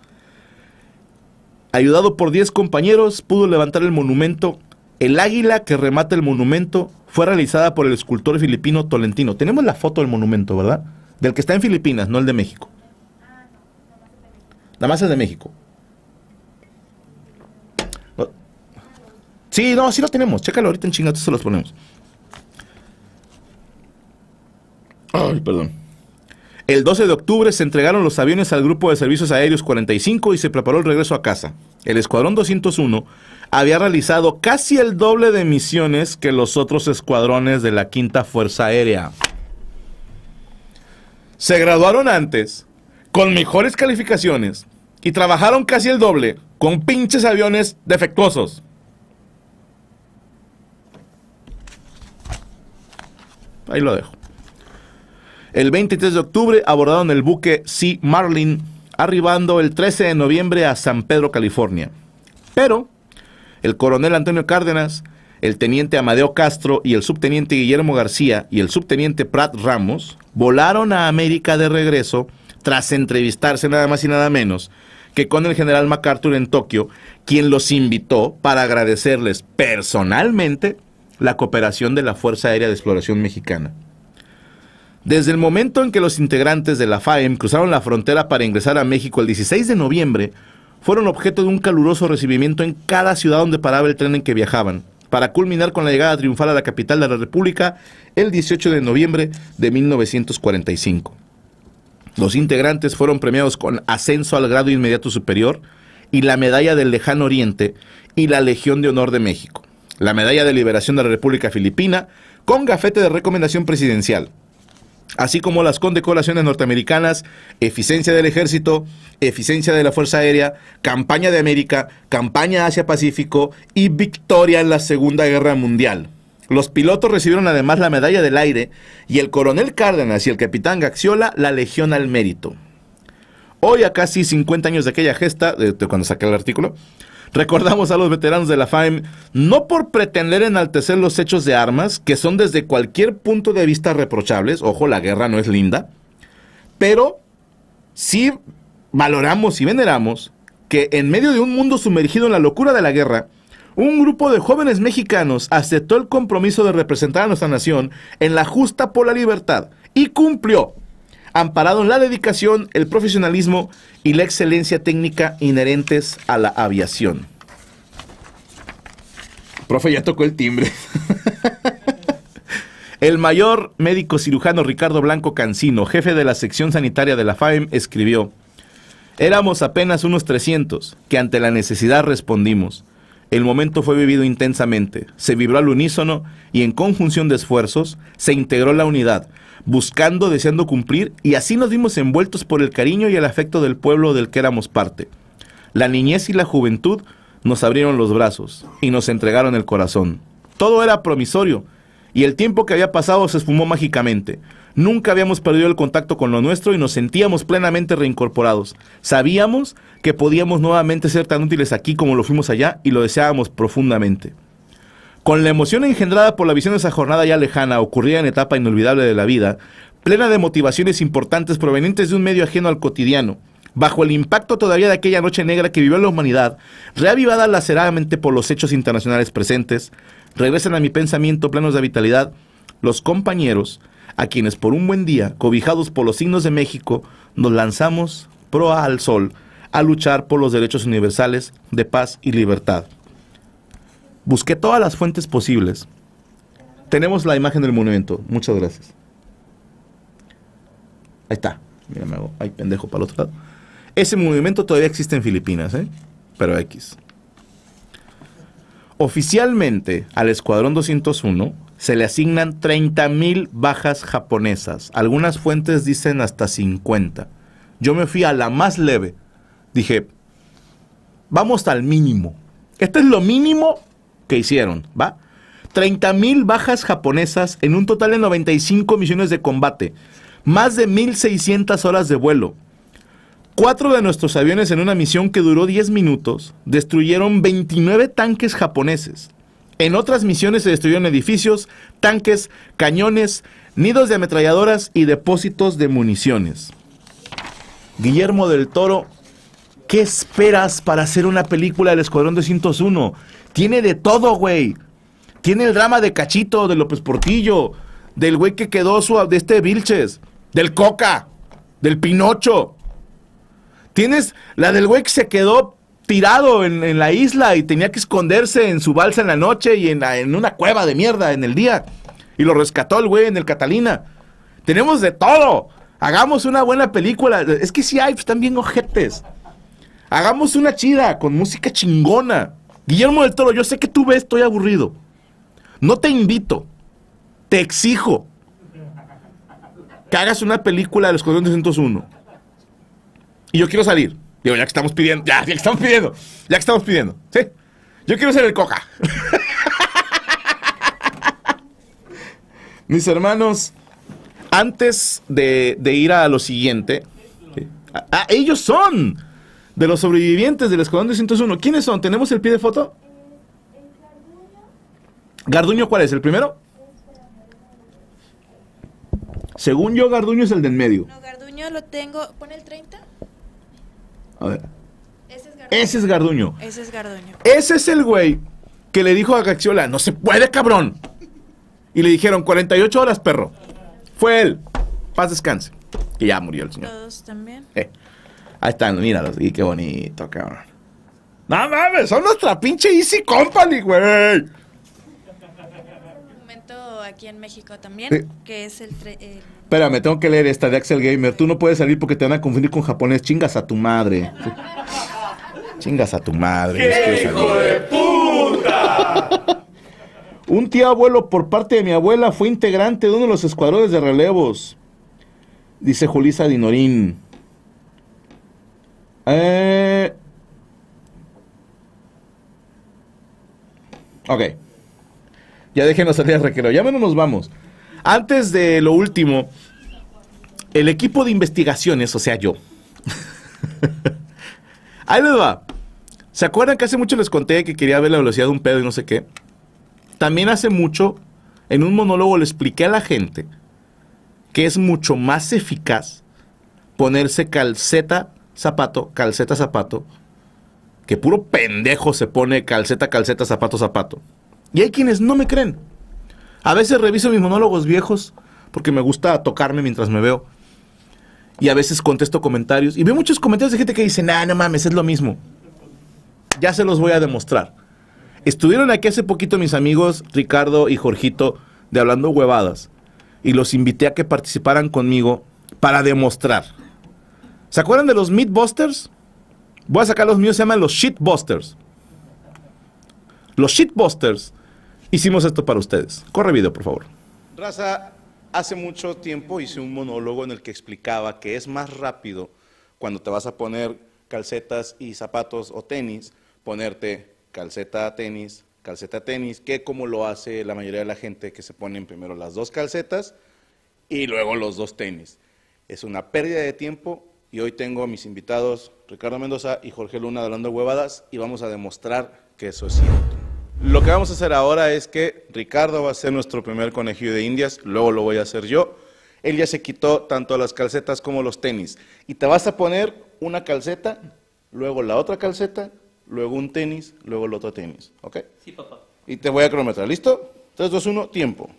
Ayudado por 10 compañeros, pudo levantar el monumento. El águila que remata el monumento fue realizada por el escultor filipino Tolentino. Tenemos la foto del monumento, ¿verdad? Del que está en Filipinas, no el de México. La más es de México. Sí, no, sí lo tenemos. Chécalo ahorita en chingados, se los ponemos. Ay, perdón. El 12 de octubre se entregaron los aviones al Grupo de Servicios Aéreos 45 y se preparó el regreso a casa. El Escuadrón 201 había realizado casi el doble de misiones que los otros escuadrones de la Quinta Fuerza Aérea. Se graduaron antes, con mejores calificaciones, y trabajaron casi el doble con pinches aviones defectuosos. Ahí lo dejo. El 23 de octubre abordaron el buque Sea Marlin, arribando el 13 de noviembre a San Pedro, California. Pero el coronel Antonio Cárdenas, el teniente Amadeo Castro y el subteniente Guillermo García y el subteniente Pratt Ramos volaron a América de regreso tras entrevistarse nada más y nada menos que con el general MacArthur en Tokio, quien los invitó para agradecerles personalmente la cooperación de la Fuerza Aérea de Exploración Mexicana. Desde el momento en que los integrantes de la FAEM cruzaron la frontera para ingresar a México el 16 de noviembre, fueron objeto de un caluroso recibimiento en cada ciudad donde paraba el tren en que viajaban, para culminar con la llegada triunfal a la capital de la República el 18 de noviembre de 1945. Los integrantes fueron premiados con ascenso al grado inmediato superior y la Medalla del Lejano Oriente y la Legión de Honor de México la Medalla de Liberación de la República Filipina, con gafete de recomendación presidencial, así como las condecoraciones norteamericanas, eficiencia del ejército, eficiencia de la Fuerza Aérea, campaña de América, campaña Asia-Pacífico y victoria en la Segunda Guerra Mundial. Los pilotos recibieron además la medalla del aire y el coronel Cárdenas y el capitán Gaxiola la Legión al Mérito. Hoy, a casi 50 años de aquella gesta, de, cuando saqué el artículo, Recordamos a los veteranos de la FAEM, no por pretender enaltecer los hechos de armas, que son desde cualquier punto de vista reprochables, ojo, la guerra no es linda, pero sí valoramos y veneramos que en medio de un mundo sumergido en la locura de la guerra, un grupo de jóvenes mexicanos aceptó el compromiso de representar a nuestra nación en la justa por la libertad y cumplió amparado en la dedicación, el profesionalismo y la excelencia técnica inherentes a la aviación. Profe, ya tocó el timbre. el mayor médico cirujano Ricardo Blanco Cancino, jefe de la sección sanitaria de la FAEM, escribió, Éramos apenas unos 300 que ante la necesidad respondimos. El momento fue vivido intensamente, se vibró al unísono y en conjunción de esfuerzos se integró la unidad, buscando, deseando cumplir y así nos vimos envueltos por el cariño y el afecto del pueblo del que éramos parte. La niñez y la juventud nos abrieron los brazos y nos entregaron el corazón. Todo era promisorio y el tiempo que había pasado se esfumó mágicamente. Nunca habíamos perdido el contacto con lo nuestro y nos sentíamos plenamente reincorporados. Sabíamos que podíamos nuevamente ser tan útiles aquí como lo fuimos allá y lo deseábamos profundamente. Con la emoción engendrada por la visión de esa jornada ya lejana, ocurría en etapa inolvidable de la vida, plena de motivaciones importantes provenientes de un medio ajeno al cotidiano, bajo el impacto todavía de aquella noche negra que vivió la humanidad, reavivada laceradamente por los hechos internacionales presentes, regresan a mi pensamiento planos de vitalidad los compañeros a quienes por un buen día, cobijados por los signos de México, nos lanzamos proa al sol a luchar por los derechos universales de paz y libertad. Busqué todas las fuentes posibles. Tenemos la imagen del monumento. Muchas gracias. Ahí está. Mira, me hago. Ay, pendejo, para el otro lado. Ese monumento todavía existe en Filipinas, ¿eh? Pero X. Oficialmente, al Escuadrón 201 se le asignan 30.000 bajas japonesas. Algunas fuentes dicen hasta 50. Yo me fui a la más leve. Dije, vamos al mínimo. Este es lo mínimo que hicieron, ¿va? 30.000 bajas japonesas en un total de 95 misiones de combate, más de 1.600 horas de vuelo. Cuatro de nuestros aviones en una misión que duró 10 minutos destruyeron 29 tanques japoneses. En otras misiones se destruyeron edificios, tanques, cañones, nidos de ametralladoras y depósitos de municiones. Guillermo del Toro, ¿qué esperas para hacer una película del Escuadrón 201? Tiene de todo, güey. Tiene el drama de Cachito, de López Portillo, del güey que quedó su, de este Vilches, del Coca, del Pinocho. Tienes la del güey que se quedó tirado en, la isla y tenía que esconderse en su balsa en la noche y en, una cueva de mierda en el día. Y lo rescató el güey en el Catalina. Tenemos de todo. Hagamos una buena película. Es que si hay, pues, están bien ojetes. Hagamos una chida con música chingona. Guillermo del Toro, yo sé que tú ves, estoy aburrido. No te invito. Te exijo que hagas una película de los 401. Y yo quiero salir. Digo, ya que estamos pidiendo, ya, que estamos pidiendo, ya que estamos pidiendo, ¿sí? Yo quiero ser el coca. Mis hermanos, antes de, ir a lo siguiente, eh, ellos son de los sobrevivientes del Escuadrón 201. ¿Quiénes son? ¿Tenemos el pie de foto? ¿Garduño cuál es? ¿El primero? Según yo, Garduño es el del medio. No, Garduño lo tengo. ¿Pone el 30? Ese es Garduño. Ese es Garduño. Ese es, el güey que le dijo a Caxiola, no se puede, cabrón. Y le dijeron, 48 horas, perro. Fue él. Paz descanse. Que ya murió el señor. Eh. Ahí están, míralos. Y qué bonito, cabrón. No mames, son nuestra pinche Easy Company, güey aquí en México también, que es el... Espérame, tengo que leer esta de Axel Gamer. Tú no puedes salir porque te van a confundir con japonés. Chingas a tu madre. Chingas a tu madre. ¡Qué este hijo de puta! Un tío abuelo por parte de mi abuela fue integrante de uno de los escuadrones de relevos. Dice Julisa Dinorín. Eh... Ok. Ya déjenos salir al recreo. Ya menos nos vamos. Antes de lo último, el equipo de investigaciones, o sea, yo. Ahí les va. ¿Se acuerdan que hace mucho les conté que quería ver la velocidad de un pedo y no sé qué? También hace mucho, en un monólogo le expliqué a la gente que es mucho más eficaz ponerse calceta, zapato, calceta, zapato, que puro pendejo se pone calceta, calceta, zapato, zapato. Y hay quienes no me creen. A veces reviso mis monólogos viejos porque me gusta tocarme mientras me veo. Y a veces contesto comentarios. Y veo muchos comentarios de gente que dice, nah, no mames, es lo mismo. Ya se los voy a demostrar. Estuvieron aquí hace poquito mis amigos Ricardo y Jorgito de Hablando Huevadas. Y los invité a que participaran conmigo para demostrar. ¿Se acuerdan de los Busters? Voy a sacar los míos, se llaman los Shitbusters. Los Busters hicimos esto para ustedes. Corre video, por favor. Raza, hace mucho tiempo hice un monólogo en el que explicaba que es más rápido cuando te vas a poner calcetas y zapatos o tenis, ponerte calceta, tenis, calceta, tenis, que como lo hace la mayoría de la gente que se ponen primero las dos calcetas y luego los dos tenis. Es una pérdida de tiempo y hoy tengo a mis invitados Ricardo Mendoza y Jorge Luna hablando huevadas y vamos a demostrar que eso es cierto. Lo que vamos a hacer ahora es que Ricardo va a ser nuestro primer conejillo de indias, luego lo voy a hacer yo. Él ya se quitó tanto las calcetas como los tenis. Y te vas a poner una calceta, luego la otra calceta, luego un tenis, luego el otro tenis. ¿Ok? Sí, papá. Y te voy a cronometrar. ¿Listo? 3, 2, 1, tiempo.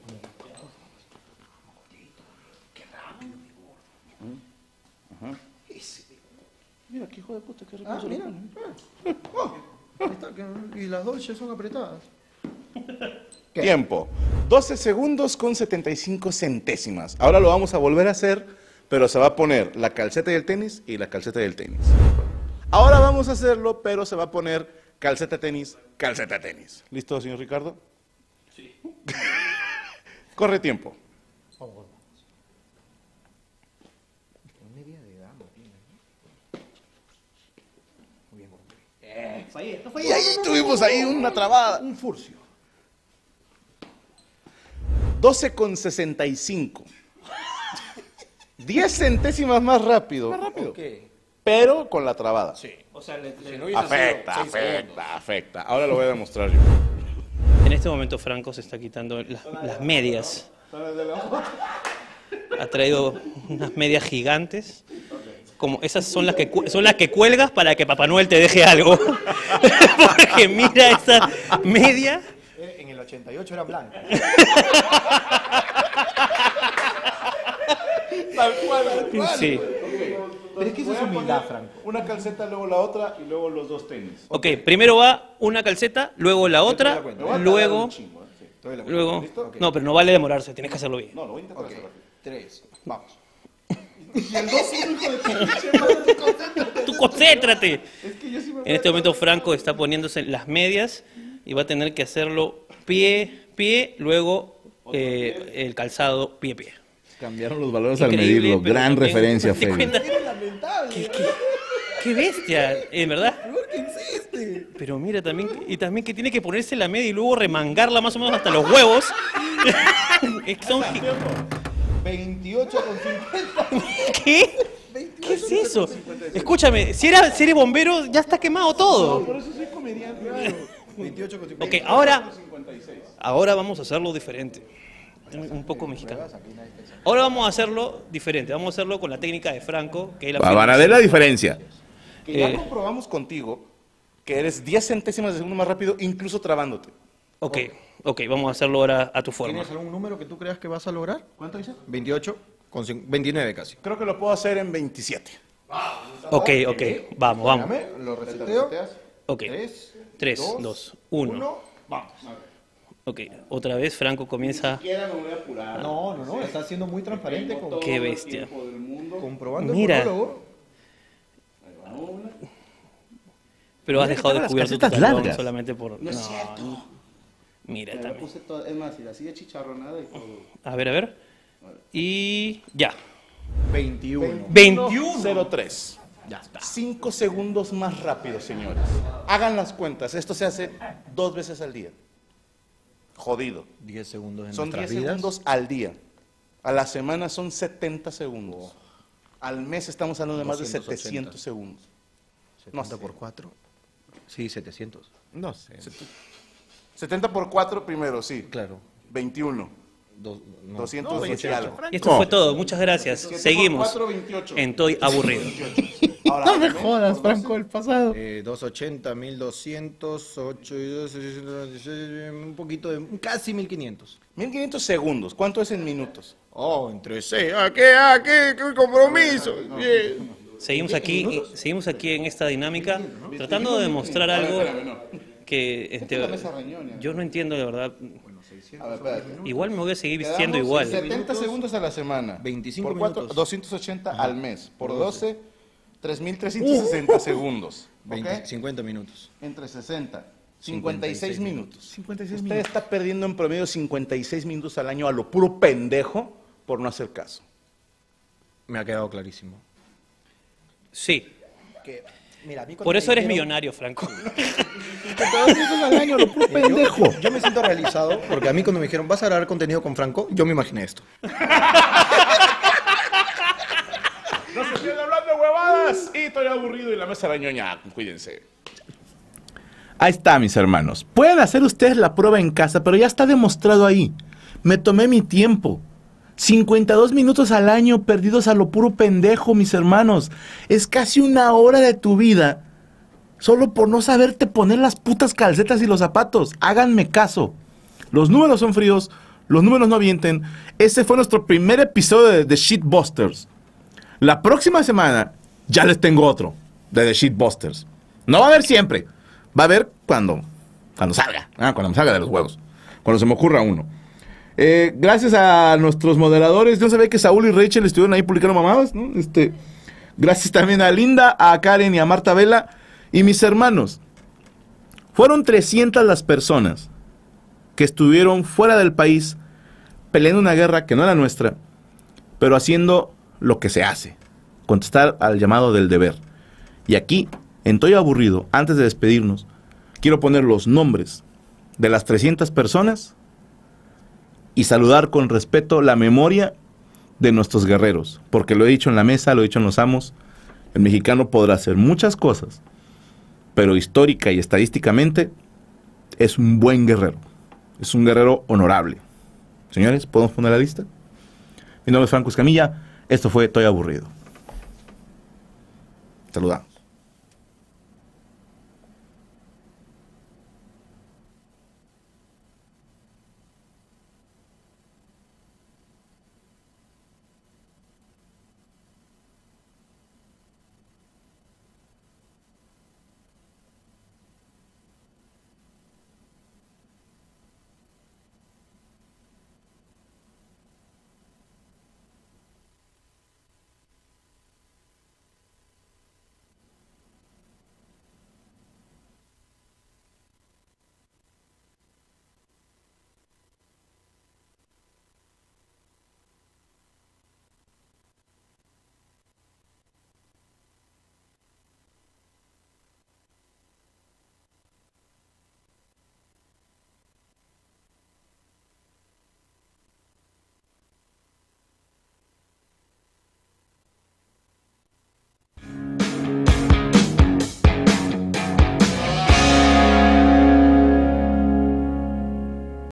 Mira, qué hijo de puta, qué ah, y las ya son apretadas. Tiempo. 12 segundos con 75 centésimas. Ahora lo vamos a volver a hacer, pero se va a poner la calceta del tenis y la calceta del tenis. Ahora vamos a hacerlo, pero se va a poner calceta tenis, calceta tenis. ¿Listo, señor Ricardo? Sí. Corre tiempo. y ahí tuvimos ahí una trabada. Un furcio. 12,65. 10 centésimas más rápido. Más rápido. Pero con la trabada. Sí. O sea, le, afecta, afecta, afecta, Ahora lo voy a demostrar yo. En este momento Franco se está quitando las, las medias. Ha traído unas medias gigantes como esas son las que son las que cuelgas para que Papá Noel te deje algo. Porque mira esa media. En el 88 era blanca. tal cual, tal cual. Sí. Pero es que eso es humildad, Franco. Una calceta, luego la otra y luego los dos tenis. Ok, okay. primero va una calceta, luego la otra, luego... Eh. luego... No, pero no vale demorarse, tienes que hacerlo bien. No, lo voy a intentar hacer Tres, vamos. tú concéntrate. En este momento Franco está poniéndose las medias y va a tener que hacerlo pie, pie, luego eh, el calzado pie, pie. Cambiaron los valores al medirlo. Gran referencia, Félix. ¿Qué, bestia, en verdad. Pero mira, también, y también que tiene que ponerse la media y luego remangarla más o menos hasta los huevos. Son 28,50. ¿Qué? ¿Qué es eso? Escúchame, si, era, si eres bombero, ya está quemado todo. No, por eso soy comediante. Claro. Ok, ahora, ahora vamos a hacerlo diferente. Un poco mexicano. Ahora vamos a hacerlo diferente. Vamos a hacerlo con la técnica de Franco. Que es la Para ver la, diferencia. Que ya eh. comprobamos contigo que eres 10 centésimas de segundo más rápido, incluso trabándote. Ok. okay. Ok, vamos a hacerlo ahora a tu forma. ¿Tienes algún número que tú creas que vas a lograr? ¿Cuánto dices? 28, con 29 casi. Creo que lo puedo hacer en 27. Ok, ok, vamos, vamos. Lo reseteo. Ok, 3, 2, 1. Vamos. Ok, otra vez Franco comienza. No, no, no, está siendo muy transparente. Con... Qué bestia. Comprobando Mira. Pero has dejado cubrir tu talón solamente por. No Mira, Puse todo, es más, y la sigue chicharronada y todo. A ver, a ver. Y ya. 21. 2103. Ya está. Cinco segundos más rápido, señores. Hagan las cuentas. Esto se hace dos veces al día. Jodido. segundos Son 10 segundos al día. A la semana son 70 segundos. Al mes estamos hablando de más de 700 segundos. 70 no por 4? Sí, 700. No sé. 70 por 4 primero, sí. Claro. 21. Do, 200 esto fue todo, muchas gracias. Seguimos. 4, En Aburrido. Ahora, no me jodas, Franco, el pasado. Eh, 280, 1200, 8 un poquito de. casi 1500. 1500 segundos, ¿cuánto es en minutos? Oh, entre 6. ¿A qué? ¿A qué? ¿Qué compromiso? Ah, no, Seguimos aquí, seguimos aquí en esta dinámica, tratando de demostrar algo yo no entiendo, de verdad. igual me voy a seguir vistiendo igual. 70 segundos a la semana. 25 por 280 al mes. Por 12, 3.360 uh. segundos. 50 minutos. Entre 60. 56, minutos. Usted está perdiendo en promedio 56 minutos al año a lo puro pendejo por no hacer caso. Me ha quedado clarísimo. Sí. que por eso eres millonario, Franco. pendejo. Yo, me siento realizado porque a mí cuando me dijeron, vas a grabar contenido con Franco, yo me imaginé esto. No se hablando huevadas. Y estoy aburrido y la mesa era Cuídense. Ahí está, mis hermanos. Pueden hacer ustedes la prueba en casa, pero ya está demostrado ahí. Me tomé mi tiempo. 52 minutos al año perdidos a lo puro pendejo, mis hermanos. Es casi una hora de tu vida solo por no saberte poner las putas calcetas y los zapatos. Háganme caso. Los números son fríos, los números no vienten. Ese fue nuestro primer episodio de The Busters La próxima semana ya les tengo otro de The Busters No va a haber siempre. Va a haber cuando, cuando salga. Ah, cuando salga de los juegos Cuando se me ocurra uno. Eh, gracias a nuestros moderadores. Yo sabía que Saúl y Rachel estuvieron ahí publicando mamadas, ¿no? Este, gracias también a Linda, a Karen y a Marta Vela y mis hermanos. Fueron 300 las personas que estuvieron fuera del país peleando una guerra que no era nuestra, pero haciendo lo que se hace, contestar al llamado del deber. Y aquí, en Toyo Aburrido, antes de despedirnos, quiero poner los nombres de las 300 personas y saludar con respeto la memoria de nuestros guerreros, porque lo he dicho en la mesa, lo he dicho en los amos, el mexicano podrá hacer muchas cosas, pero histórica y estadísticamente es un buen guerrero, es un guerrero honorable. Señores, ¿podemos poner la lista? Mi nombre es Franco Escamilla, esto fue Estoy aburrido. Saludamos.